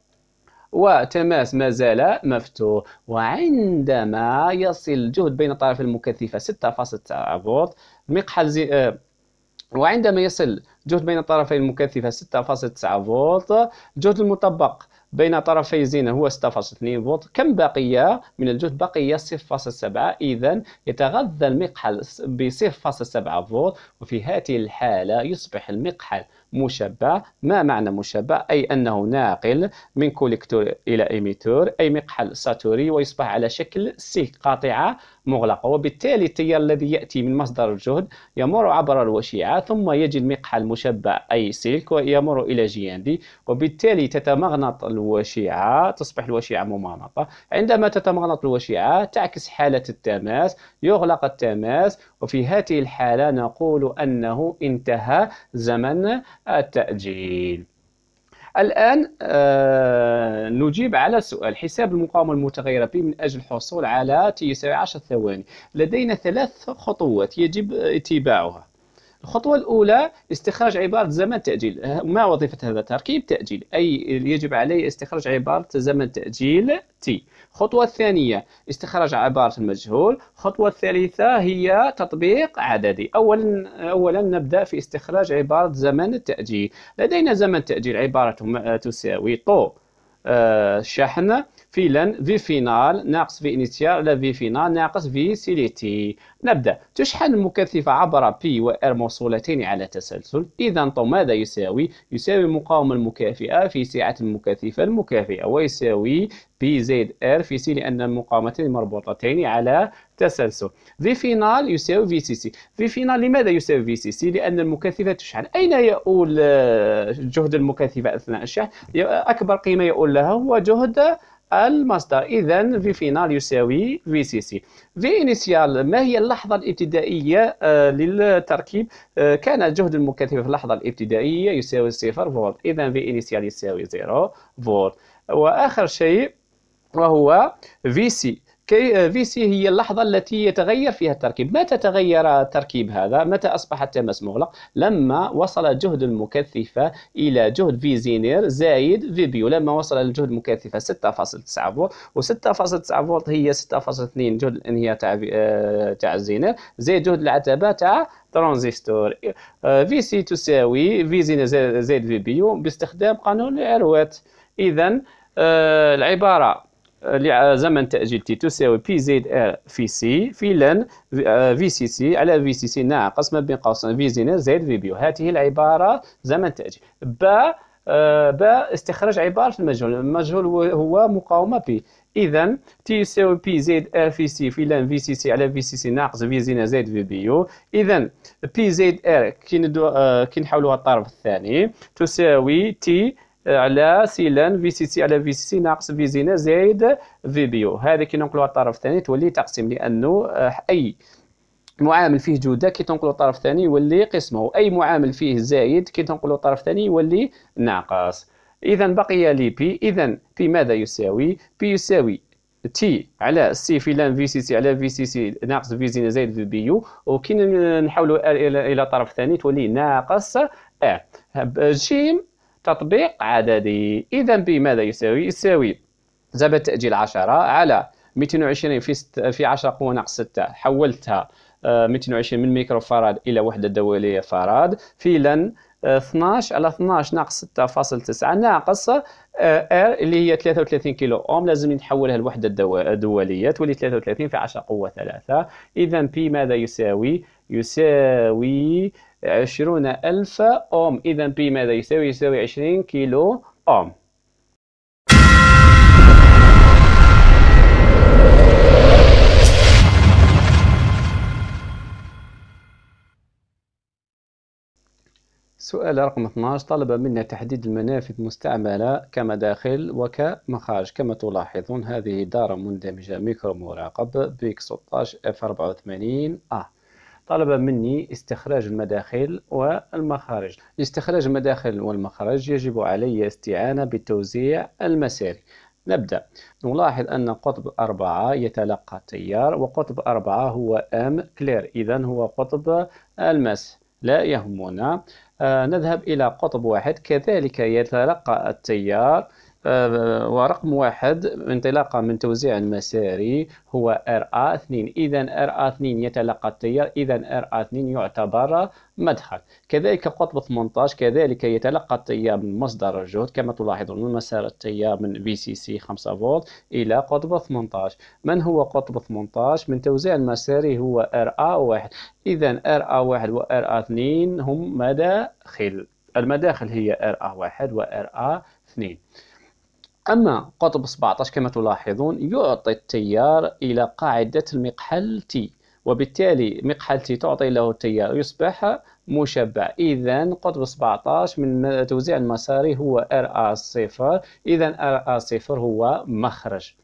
وتماس ما زال مفتوح وعندما يصل الجهد بين الطرف المكثفة 6.9 فولت مقحل زي... آه، وعندما يصل جهد بين الطرفين المكثفة 6.9 فولت الجهد المطبق بين طرفي زينة هو 6.2 فولت كم بقية من الجهد بقية 0.7 إذا يتغذى المقحل ب 0.7 فولت وفي هذه الحالة يصبح المقحل مشبع ما معنى مشبع أي أنه ناقل من كوليكتور إلى إيميتور أي مقحل ساتوري ويصبح على شكل سي قاطعة مغلقة وبالتالي التيار الذي يأتي من مصدر الجهد يمر عبر الوشيعة ثم يجي المقحى المشبع أي سلك ويمر إلى جياندي وبالتالي تتمغنط الوشيعة تصبح الوشيعة ممغنطة عندما تتمغنط الوشيعة تعكس حالة التماس يغلق التماس وفي هذه الحالة نقول أنه انتهى زمن التأجيل الآن آه نجيب على سؤال حساب المقاومة المتغيرة بي من أجل الحصول على تي يساوي 10 ثواني لدينا ثلاث خطوات يجب اتباعها الخطوة الأولى استخراج عبارة زمن تأجيل ما وظيفة هذا التركيب؟ تأجيل أي يجب علي استخراج عبارة زمن تأجيل تي الخطوة الثانية استخراج عبارة المجهول الخطوة الثالثة هي تطبيق عددي أولا أولا نبدأ في استخراج عبارة زمن التأجيل لدينا زمن التأجيل عبارة تساوي طو آه، شحن في في فينال ناقص في انيتيال على في فينال ناقص في سيليتي نبدأ تشحن المكثفة عبر بي و ار موصولتين على تسلسل إذا طو ماذا يساوي؟ يساوي المقاومة المكافئة في سعة المكثفة المكافئة ويساوي بي زد ار في سي لأن المقاومتين مربوطتين على تسلسل في فينال يساوي في سي سي في فينال لماذا يساوي في سي سي لأن المكثفة تشحن أين يؤول جهد المكثفة أثناء الشحن؟ أكبر قيمة يؤول لها هو جهد المصدر اذا في فينال يساوي في سي سي في انيسيال ما هي اللحظه الابتدائيه آه، للتركيب آه، كان الجهد المكثف في اللحظه الابتدائيه يساوي صفر فولت اذا في انيسيال يساوي 0 فولت واخر شيء وهو في سي كي في آه، سي هي اللحظة التي يتغير فيها التركيب متى تغير التركيب هذا متى أصبح التماس مغلق لما وصل جهد المكثفة إلى جهد في زينير زائد في بيو لما وصل الجهد المكثفة 6.9 فولت و6.9 فولت هي 6.2 جهد الانهيار تاع تاع الزينير آه، زائد جهد العتبة تاع ترانزستور في آه، سي تساوي في زينير زائد في بيو باستخدام قانون العروات إذا العبارة لزمن تأجيل تي تساوي بي زد ار في سي في لن في سي سي على في سي سي ناقص ما بين قوسين في زين إيه زيد في بيو هذه العبارة زمن تأجيل با با استخراج عبارة المجهول المجهول هو مقاومة بي اذا تي يساوي بي زد ار في سي في لان في سي سي على في سي سي ناقص في زين زيد في بيو اذا بي زد ار كي ندو آه، كي نحولوها الطرف الثاني تساوي تي على سيلان في سي سي على في سي سي ناقص في زينا زائد في بيو هذه كي ننقلوها الطرف الثاني تولي تقسيم لانه آه، اي معامل فيه جوده كي تنقلو الطرف الثاني يولي قسمه اي معامل فيه زايد كي تنقلو الطرف الثاني يولي ناقص اذا بقي لي بي اذا بي ماذا يساوي بي يساوي تي على سي في لان في سي سي على في سي سي ناقص في زين زائد في بي يو وكي نحولوا الى طرف ثاني تولي ناقص ا آه. جيم تطبيق عددي إذا بماذا يساوي؟ يساوي زائد التأجيل 10 على 220 في ست في 10 قوة ناقص 6 حولتها 220 آه، من ميكرو فاراد إلى وحدة دولية فاراد في لن 12 على 12 ناقص 6.9 ناقص آه، ار اللي هي 33 كيلو اوم لازم نحولها لوحده دوليه تولي 33 في 10 قوه 3 اذا بي ماذا يساوي؟ يساوي عشرون ألف أوم إذا بي ماذا يساوي يساوي عشرين كيلو أوم سؤال رقم 12 طلب منا تحديد المنافذ مستعملة كمداخل وكمخارج كما تلاحظون هذه دارة مندمجة ميكرو مراقب بيك 16 F84 A طلب مني استخراج المداخل والمخارج لاستخراج المداخل والمخارج يجب علي استعانة بالتوزيع المساري نبدأ نلاحظ أن قطب أربعة يتلقى تيار وقطب أربعة هو أم كلير إذا هو قطب المس لا يهمنا آه نذهب إلى قطب واحد كذلك يتلقى التيار آه، ورقم واحد انطلاقا من توزيع المساري هو RA2 إذا RA2 يتلقى التيار إذا RA2 يعتبر مدخل كذلك قطب 18 كذلك يتلقى التيار من مصدر الجهد كما تلاحظون من مسار التيار من في سي سي 5 فولت إلى قطب 18 من هو قطب 18 من توزيع المساري هو RA1 إذا RA1 و RA2 هم مداخل المداخل هي RA1 و RA2 أما قطب 17 كما تلاحظون يعطي التيار إلى قاعدة المقحل T وبالتالي مقحل T تعطي له التيار يصبح مشبع إذا قطب 17 من توزيع المساري هو ra صفر اذا ا صفر هو مخرج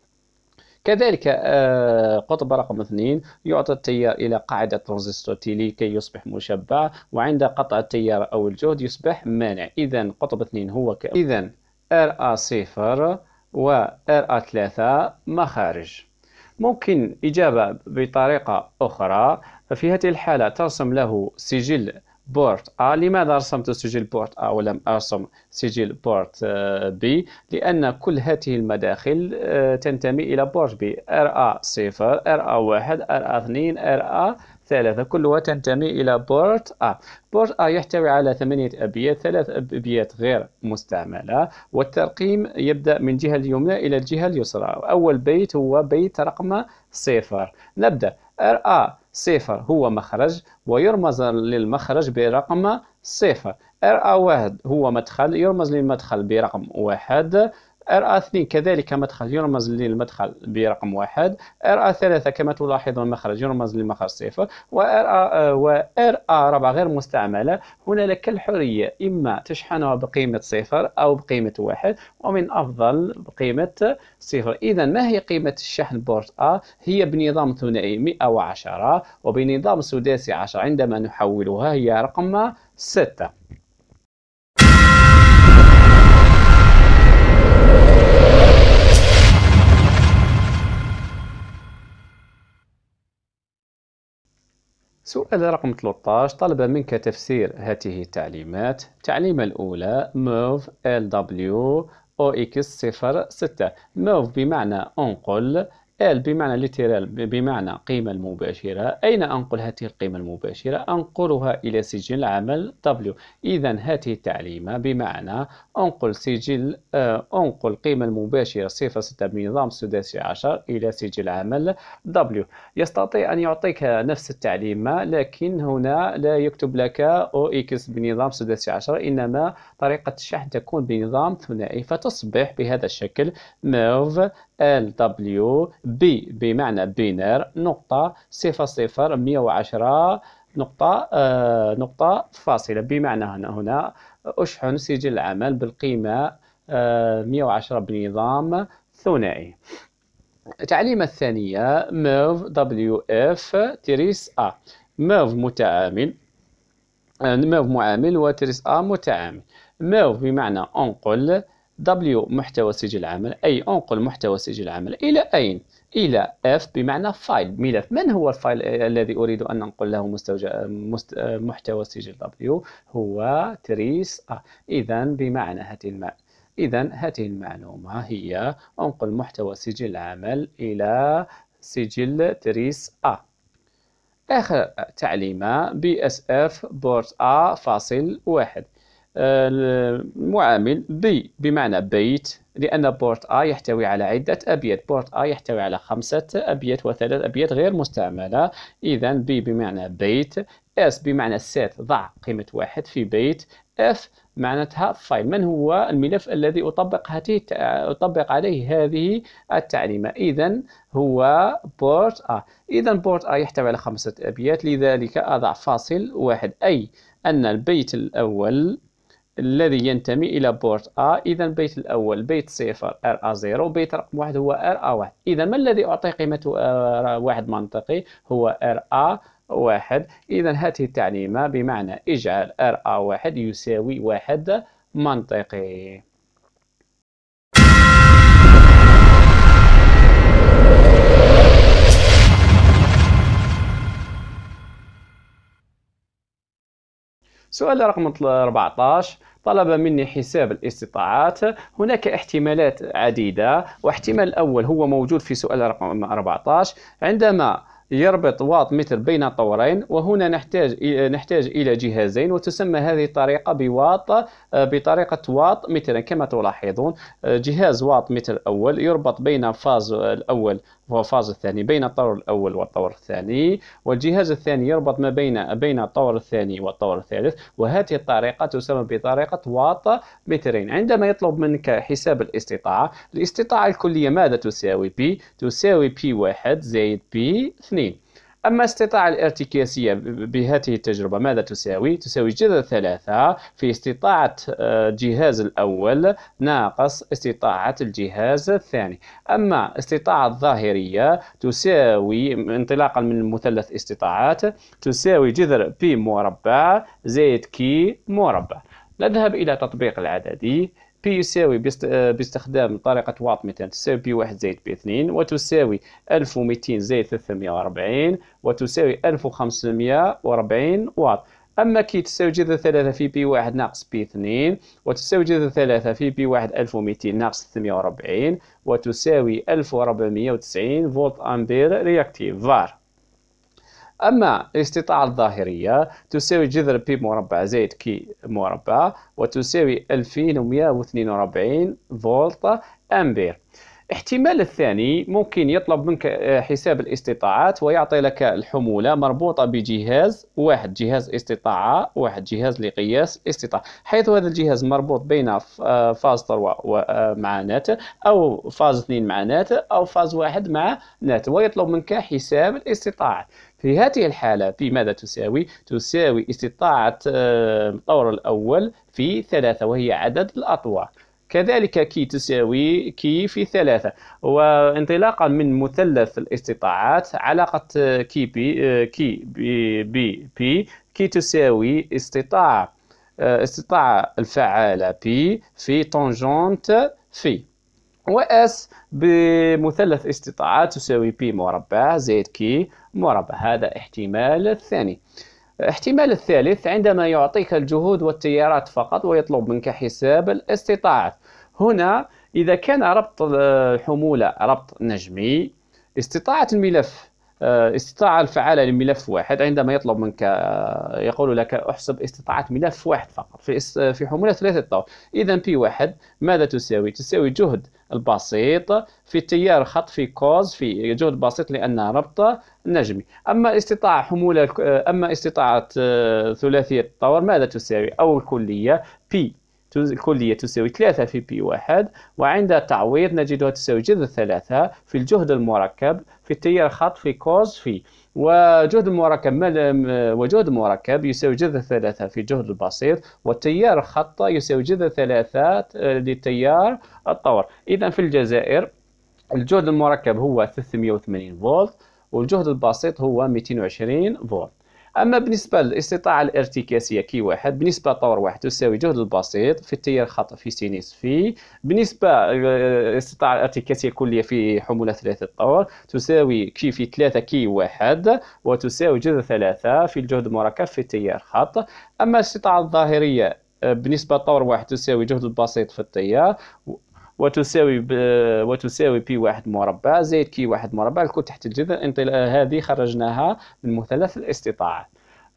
كذلك آه، قطب رقم اثنين يعطى التيار إلى قاعدة ترانزستور تي لكي يصبح مشبع وعند قطع التيار أو الجهد يصبح مانع إذا قطب اثنين هو ك... إذا RA صفر و RA ثلاثة مخارج ممكن إجابة بطريقة أخرى ففي هذه الحالة ترسم له سجل بورت A لماذا رسمت سجل بورت A ولم أرسم سجل بورت B لأن كل هذه المداخل آه، تنتمي إلى بورت B RA0 RA1 RA2 RA ثلاثة كلها تنتمي إلى بورت أ بورت أ يحتوي على ثمانية أبيات ثلاث أبيات غير مستعملة والترقيم يبدأ من جهة اليمنى إلى الجهة اليسرى أول بيت هو بيت رقم صفر نبدأ أ صفر هو مخرج ويرمز للمخرج برقم صفر أ واحد هو مدخل يرمز للمدخل برقم واحد ار 2 كذلك مدخل يرمز للمدخل برقم واحد ار 3 كما تلاحظون مخرج يرمز للمخرج صفر و RA4 غير مستعملة هنا لك الحرية إما تشحنها بقيمة صفر أو بقيمة واحد ومن أفضل بقيمة صفر إذا ما هي قيمة الشحن بورت ا هي بنظام ثنائي 110 وبنظام سداسي 10 عندما نحولها هي رقم 6 سؤال رقم 13 طلب منك تفسير هذه التعليمات التعليمة الأولى move LW OX06 موف بمعنى انقل ال بمعنى literal بمعنى قيمة المباشرة أين أنقل هذه القيمة المباشرة؟ أنقلها إلى سجل عمل W إذا هذه التعليمة بمعنى أنقل سجل آه، أنقل قيمة المباشرة صفر ستة بنظام السداسي عشر إلى سجل عمل W يستطيع أن يعطيك نفس التعليمة لكن هنا لا يكتب لك OX بنظام سداسي عشر إنما طريقة الشحن تكون بنظام ثنائي فتصبح بهذا الشكل ميرف ال دبليو بي بمعنى بينار نقطة صفر صفر مية وعشرة نقطة آه نقطة فاصلة بمعنى هنا هنا أشحن سجل العمل بالقيمة آه، مية آه وعشرة بنظام ثنائي التعليمة الثانية موف دبليو اف تريس ا موف متعامل آه، موف معامل وتريس ا متعامل موف بمعنى انقل W محتوى سجل عمل أي أنقل محتوى سجل عمل إلى أين؟ إلى F بمعنى فايل ملف من هو الفايل الذي أريد أن أنقل له مستوج... مست... محتوى سجل W هو تريس A إذا بمعنى هذه الم إذا هذه المعلومة هي أنقل محتوى سجل عمل إلى سجل تريس A آخر تعليمة بي اس اف بورت A فاصل واحد آه، المعامل بي بمعنى بيت لأن بورت آي يحتوي على عدة أبيات بورت آي يحتوي على خمسة أبيات وثلاث أبيات غير مستعملة إذا بي بمعنى بيت إس بمعنى سيت ضع قيمة واحد في بيت إف معناتها فايل من هو الملف الذي أطبق هذه أطبق عليه هذه التعليمة إذا هو بورت آي إذا بورت آي يحتوي على خمسة أبيات لذلك أضع فاصل واحد أي أن البيت الأول الذي ينتمي إلى بورت A إذا البيت الأول بيت صفر RA0 بيت رقم واحد هو RA1 إذا ما الذي أعطي قيمته آه، واحد منطقي هو RA واحد إذا هذه التعليمة بمعنى اجعل RA1 يساوي واحد منطقي سؤال رقم 14 طلب مني حساب الاستطاعات هناك احتمالات عديدة واحتمال الأول هو موجود في سؤال رقم 14 عندما يربط واط متر بين طورين وهنا نحتاج نحتاج الى جهازين وتسمى هذه الطريقه بواط بطريقه واط متر كما تلاحظون جهاز واط متر الاول يربط بين فاز الاول هو فاز الثاني بين الطور الأول والطور الثاني والجهاز الثاني يربط ما بين بين الطور الثاني والطور الثالث وهذه الطريقة تسمى بطريقة واط مترين عندما يطلب منك حساب الاستطاعة الاستطاعة الكلية ماذا تساوي بي تساوي بي واحد زائد بي اثنين أما استطاعة الارتكاسية بهذه التجربة ماذا تساوي؟ تساوي جذر ثلاثة في استطاعة الجهاز آه، الأول ناقص استطاعة الجهاز الثاني أما استطاعة الظاهرية تساوي انطلاقا من مثلث استطاعات تساوي جذر بي مربع زائد كي مربع نذهب إلى تطبيق العددي بي يساوي آه، باستخدام طريقة واط ميتان تساوي بي واحد زائد بي اثنين وتساوي ألف وميتين زائد ثلاثمية وأربعين وتساوي ألف وخمسمية وأربعين واط أما كي تساوي جذر ثلاثة في بي واحد ناقص بي اثنين وتساوي جذر ثلاثة في بي واحد ألف وميتين ناقص ثلاثمية وأربعين وتساوي ألف وربعمية وتسعين فولت أمبير رياكتيف فار أما الاستطاعة الظاهرية تساوي جذر بي مربع زائد كي مربع وتساوي 2142 فولت أمبير احتمال الثاني ممكن يطلب منك آه، حساب الاستطاعات ويعطي لك الحمولة مربوطة بجهاز واحد جهاز استطاعة واحد جهاز لقياس استطاعة حيث هذا الجهاز مربوط بين آه، فاز طروة آه، مع نات أو فاز اثنين مع نات أو فاز واحد مع نات ويطلب منك حساب الاستطاعات في هذه الحالة في ماذا تساوي؟ تساوي استطاعة آه، الطور الأول في ثلاثة وهي عدد الأطوار كذلك كي تساوي كي في ثلاثة وانطلاقا من مثلث الاستطاعات علاقة آه، كي بي آه، كي بي بي, بي كي تساوي استطاعة استطاعة الفعالة بي في طنجنت في وإس بمثلث استطاعات تساوي بي مربع زائد كي مربع هذا احتمال الثاني احتمال الثالث عندما يعطيك الجهود والتيارات فقط ويطلب منك حساب الاستطاعات هنا إذا كان ربط الحمولة ربط نجمي استطاعة الملف آه، استطاعة الفعالة لملف واحد عندما يطلب منك آه، يقول لك احسب استطاعة ملف واحد فقط في في حمولة ثلاثة طور إذا بي واحد ماذا تساوي؟ تساوي جهد البسيط في تيار خط في كوز في جهد بسيط لأن ربط نجمي أما استطاعة حمولة آه، أما استطاعة ثلاثية الطور ماذا تساوي؟ أو الكلية بي الكلية تساوي 3 في بي واحد وعند التعويض نجدها تساوي جذر 3 في الجهد المركب في التيار خط في كوز في وجهد المركب وجهد المركب يساوي جذر ثلاثة في الجهد البسيط والتيار الخط يساوي جذر ثلاثة للتيار الطور إذا في الجزائر الجهد المركب هو 380 فولت والجهد البسيط هو 220 فولت اما بالنسبه للاستطاعه الارتكاسيه كي واحد بالنسبه طور واحد تساوي جهد البسيط في التيار خطا في سينيس في بالنسبه آه، الاستطاعه الارتكاسيه الكليه في حموله ثلاثه طور تساوي كي في ثلاثه كي واحد وتساوي جهد ثلاثة في الجهد المركب في التيار خط اما الاستطاعه الظاهريه آه، بالنسبه لطور واحد تساوي جهد البسيط في التيار وتساوي ب... وتساوي بي واحد مربع زائد كي واحد مربع الكل تحت الجذر انطلاقة هذه خرجناها من مثلث الاستطاعة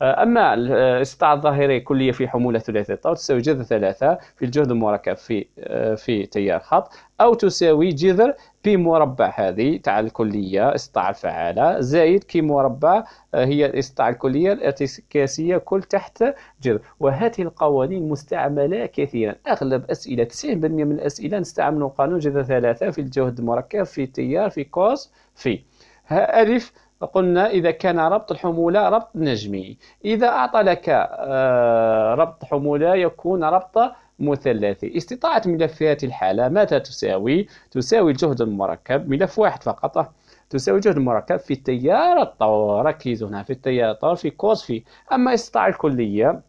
آه، أما الاستطاعة آه، الظاهرية الكلية في حمولة ثلاثية الطول تساوي جذر ثلاثة في الجهد المركب في آه، في تيار خط أو تساوي جذر بي مربع هذه تاع الكلية استطاعة الفعالة زائد كي مربع هي الاستطاعة الكلية الارتكاسية كل تحت جذر وهذه القوانين مستعملة كثيرا أغلب أسئلة 90% من الأسئلة نستعملوا قانون جذر ثلاثة في الجهد المركب في تيار في كوس في ألف فقلنا إذا كان ربط الحمولة ربط نجمي إذا أعطى لك آه، ربط حمولة يكون ربط مثلثي استطاعة ملفات الحالة ماذا تساوي؟ تساوي الجهد المركب ملف واحد فقط تساوي الجهد المركب في التيار الطور ركزوا هنا في التيار الطور في كوز في أما استطاع الكلية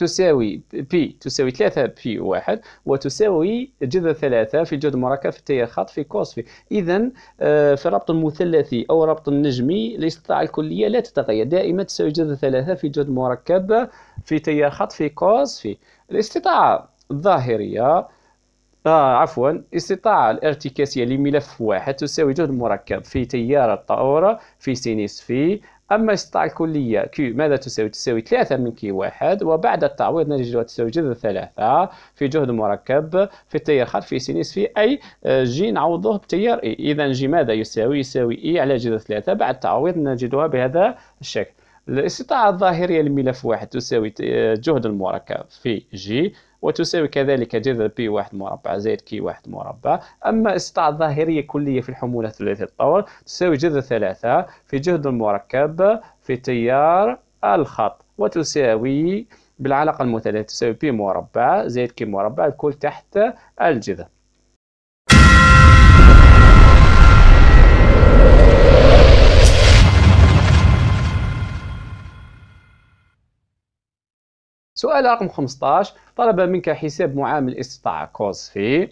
تساوي بي تساوي 3 بي 1 وتساوي جذر 3 في جذر المركب في خط في كوس في اذا آه، في الربط المثلثي او الربط النجمي الاستطاعه الكليه لا تتغير دائما تساوي جذر 3 في جذر المركب في تيار خط في كوس في الاستطاعه الظاهريه آه عفوا استطاعة الارتكاسية لملف واحد تساوي جهد مركب في تيار الطاورة في سينيس في أما استطاع الكلية Q ماذا تساوي؟ تساوي ثلاثه من كي واحد وبعد التعويض نجد تساوي جذر ثلاثة في جهد مركب في التيار خلفي سينيس في أي آه، جي نعوضوه بتيار إي إذا جي ماذا يساوي؟ يساوي إي e على جذر ثلاثة بعد التعويض نجدها بهذا الشكل الاستطاعة الظاهرية لملف واحد تساوي آه، جهد المركب في جي وتساوي كذلك جذر بي واحد مربع زائد كي واحد مربع أما استطاعة الظاهرية كلية في الحمولة ثلاثية الطول تساوي جذر ثلاثة في جهد المركب في تيار الخط وتساوي بالعلاقة المثلثة تساوي بي مربع زائد كي مربع الكل تحت الجذر سؤال رقم 15 طلب منك حساب معامل استطاعة كوز في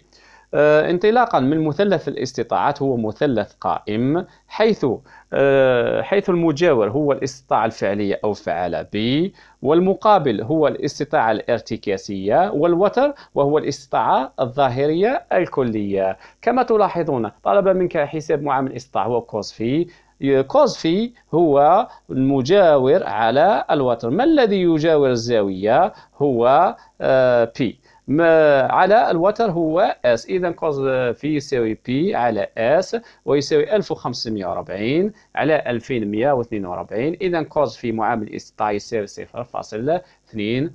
آه انطلاقا من مثلث الاستطاعات هو مثلث قائم حيث آه حيث المجاور هو الاستطاعة الفعلية أو فعالة ب والمقابل هو الاستطاعة الارتكاسية والوتر وهو الاستطاعة الظاهرية الكلية كما تلاحظون طلب منك حساب معامل استطاعة هو كوز في يقاس فيه هو المجاور على الوتر ما الذي يجاور الزاوية هو بي آه، على الوتر هو اس اذا كوز في يساوي بي على اس ويساوي 1540 على 2142 اذا كوز في معامل استطاع يساوي 0.72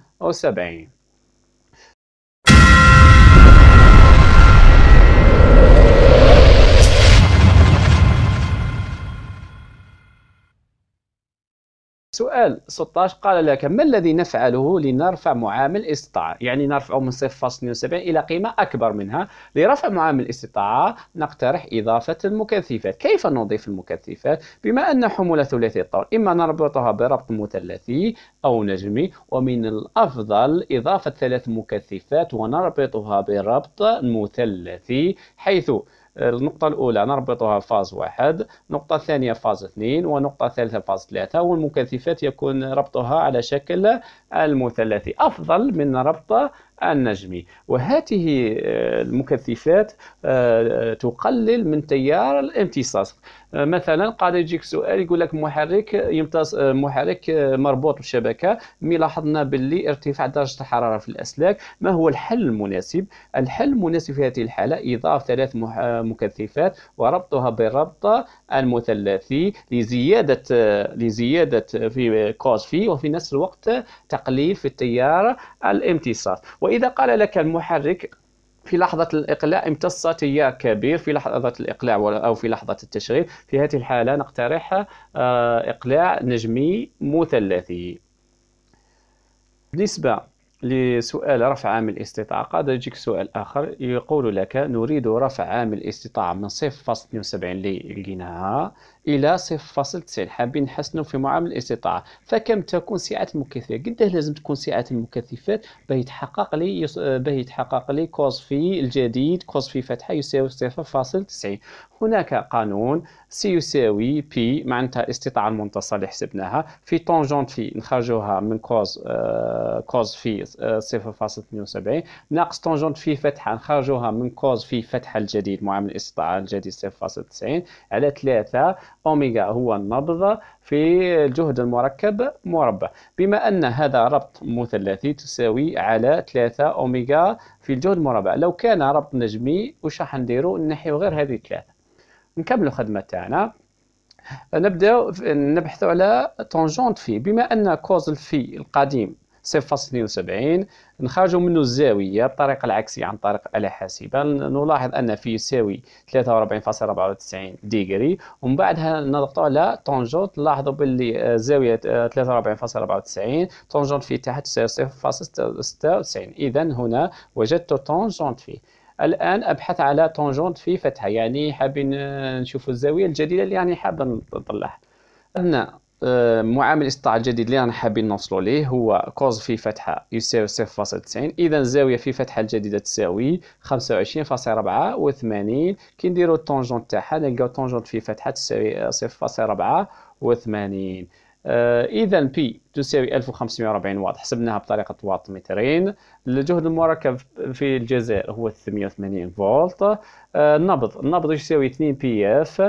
سؤال 16 قال لك ما الذي نفعله لنرفع معامل استطاعة يعني نرفعه من 0.72 إلى قيمة أكبر منها لرفع معامل الاستطاعة نقترح إضافة المكثفات كيف نضيف المكثفات بما أن حمولة ثلاثي الطول إما نربطها بربط مثلثي أو نجمي ومن الأفضل إضافة ثلاث مكثفات ونربطها بربط مثلثي حيث النقطة الأولى نربطها فاز واحد النقطة الثانية فاز اثنين ونقطة الثالثة فاز ثلاثة والمكثفات يكون ربطها على شكل المثلثي أفضل من ربط النجمي وهذه آه، المكثفات آه، تقلل من تيار الامتصاص مثلا قاعد يجيك سؤال يقول لك محرك يمتص محرك مربوط بالشبكه مي لاحظنا باللي ارتفاع درجه الحراره في الاسلاك ما هو الحل المناسب الحل المناسب في هذه الحاله اضافه ثلاث مكثفات وربطها بالربط المثلثي لزياده لزياده في كوز في وفي نفس الوقت تقليل في التيار الامتصاص واذا قال لك المحرك في لحظة الإقلاع امتص تيار كبير في لحظة الإقلاع أو في لحظة التشغيل في هذه الحالة نقترح آه، إقلاع نجمي مثلثي بالنسبة لسؤال رفع عامل الاستطاعة قد يجيك سؤال آخر يقول لك نريد رفع عامل الاستطاعة من 0.72 لقيناها الى 0.9 حابين نحسنوا في معامل الاستطاعه فكم تكون سعه المكثفات قداه لازم تكون سعه المكثفات باه يتحقق لي يص... باه يتحقق لي كوز في الجديد كوز في فتحه يساوي 0.90 هناك قانون سي يساوي بي معناتها استطاعة المنتصف اللي حسبناها في طونجونت في نخرجوها من كوز آه كوز في آه 0.72 ناقص طونجونت في فتحة نخرجوها من كوز في فتحة الجديد معامل الاستطاعة الجديد 0.90 على 3 أوميغا هو النبض في الجهد المركب مربع بما أن هذا ربط مثلثي تساوي على 3 أوميغا في الجهد المربع لو كان ربط نجمي وش راح نديرو نحيو غير هذه ثلاثة نكملوا الخدمه تاعنا نبداو نبحثوا على تونجونت في بما ان كوز الفي القديم 0.72 نخرجوا منه الزاوية الطريقة العكسية عن طريق الآلة الحاسبة نلاحظ أن في يساوي 43.94 ديجري ومن بعدها نضغط على طونجونت نلاحظوا باللي آه، زاوية 43.94 تونجونت في تحت 0.96 إذا هنا وجدت تونجونت فيه الان ابحث على طونجونت في فتحه يعني حابين نشوفوا الزاويه الجديده اللي راني حاب نطلعها هنا آه، معامل استطاعة الجديد اللي انا حابين نوصلوا ليه هو كوز في فتحة يساوي 0.90 إذا الزاوية في فتحة الجديدة تساوي 25.84 كي نديرو الطونجونت تاعها نلقاو الطونجونت في فتحة تساوي 0.84 آه، اذا بي تساوي 1540 واط حسبناها بطريقه واط مترين الجهد المركب في الجزائر هو 880 فولت آه، النبض النبض يساوي 2 بي اف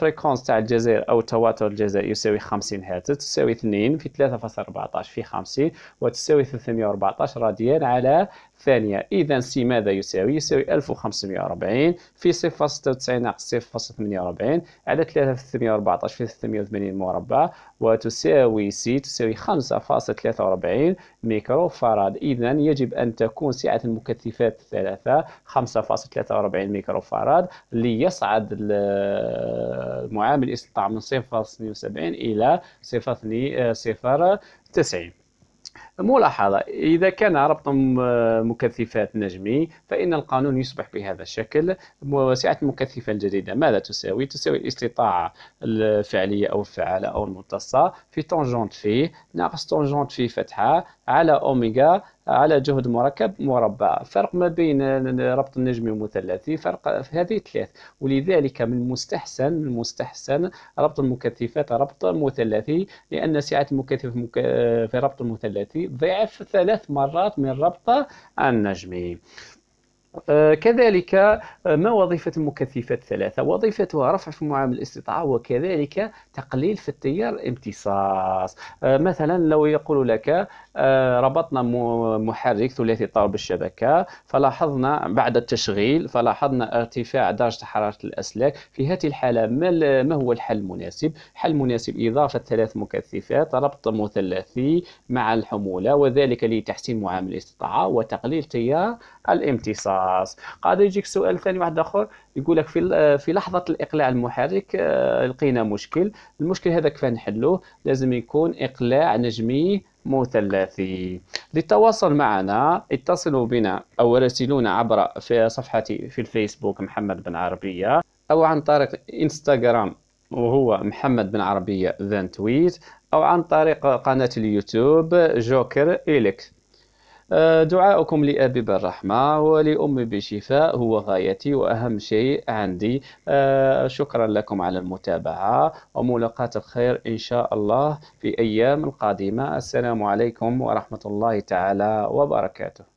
فريكونس تاع الجزائر او تواتر الجزائر يساوي 50 هرتز تساوي 2 في 3.14 في 50 وتساوي 314 راديان على ثانية إذا سي ماذا يساوي؟ يساوي 1540 في 0.96 ناقص 0.48 على 3314 في 380 مربع وتساوي سي تساوي 5.43 ميكرو فاراد إذا يجب أن تكون سعة المكثفات الثلاثة 5.43 ميكرو فاراد ليصعد المعامل استطاع من 0.72 إلى 0.90 ملاحظة إذا كان ربط آه، مكثفات نجمي فإن القانون يصبح بهذا الشكل وسعة المكثفة الجديدة ماذا تساوي؟ تساوي الاستطاعة الفعلية أو الفعالة أو المتصة في تانجونت في ناقص تانجونت في فتحة على أوميغا على جهد مركب مربع فرق ما بين آه، ربط النجمي ومثلثي فرق في هذه ثلاث ولذلك من المستحسن من المستحسن ربط المكثفات ربط مثلثي لأن سعة المكثف آه، في ربط المثلثي ضعف ثلاث مرات من ربطة النجم آه، كذلك آه، ما وظيفة المكثفات الثلاثة؟ وظيفتها رفع في معامل الاستطاعة وكذلك تقليل في التيار الامتصاص آه، مثلا لو يقول لك ربطنا محرك ثلاثي طار بالشبكة فلاحظنا بعد التشغيل فلاحظنا ارتفاع درجة حرارة الأسلاك في هذه الحالة ما هو الحل المناسب؟ حل المناسب إضافة ثلاث مكثفات ربط مثلثي مع الحمولة وذلك لتحسين معامل الاستطاعة وتقليل تيار الامتصاص الراس قاعد يجيك سؤال ثاني واحد اخر يقول لك في في لحظه الاقلاع المحرك آه، لقينا مشكل المشكل هذا كيف نحلوه لازم يكون اقلاع نجمي مثلثي للتواصل معنا اتصلوا بنا او راسلونا عبر في صفحتي في الفيسبوك محمد بن عربيه او عن طريق انستغرام وهو محمد بن عربيه تويت او عن طريق قناه اليوتيوب جوكر إليكس آه، دعاؤكم لأبي بالرحمة ولأمي بالشفاء هو غايتي وأهم شيء عندي آه، شكرا لكم على المتابعة وملاقاة الخير إن شاء الله في أيام القادمة السلام عليكم ورحمة الله تعالى وبركاته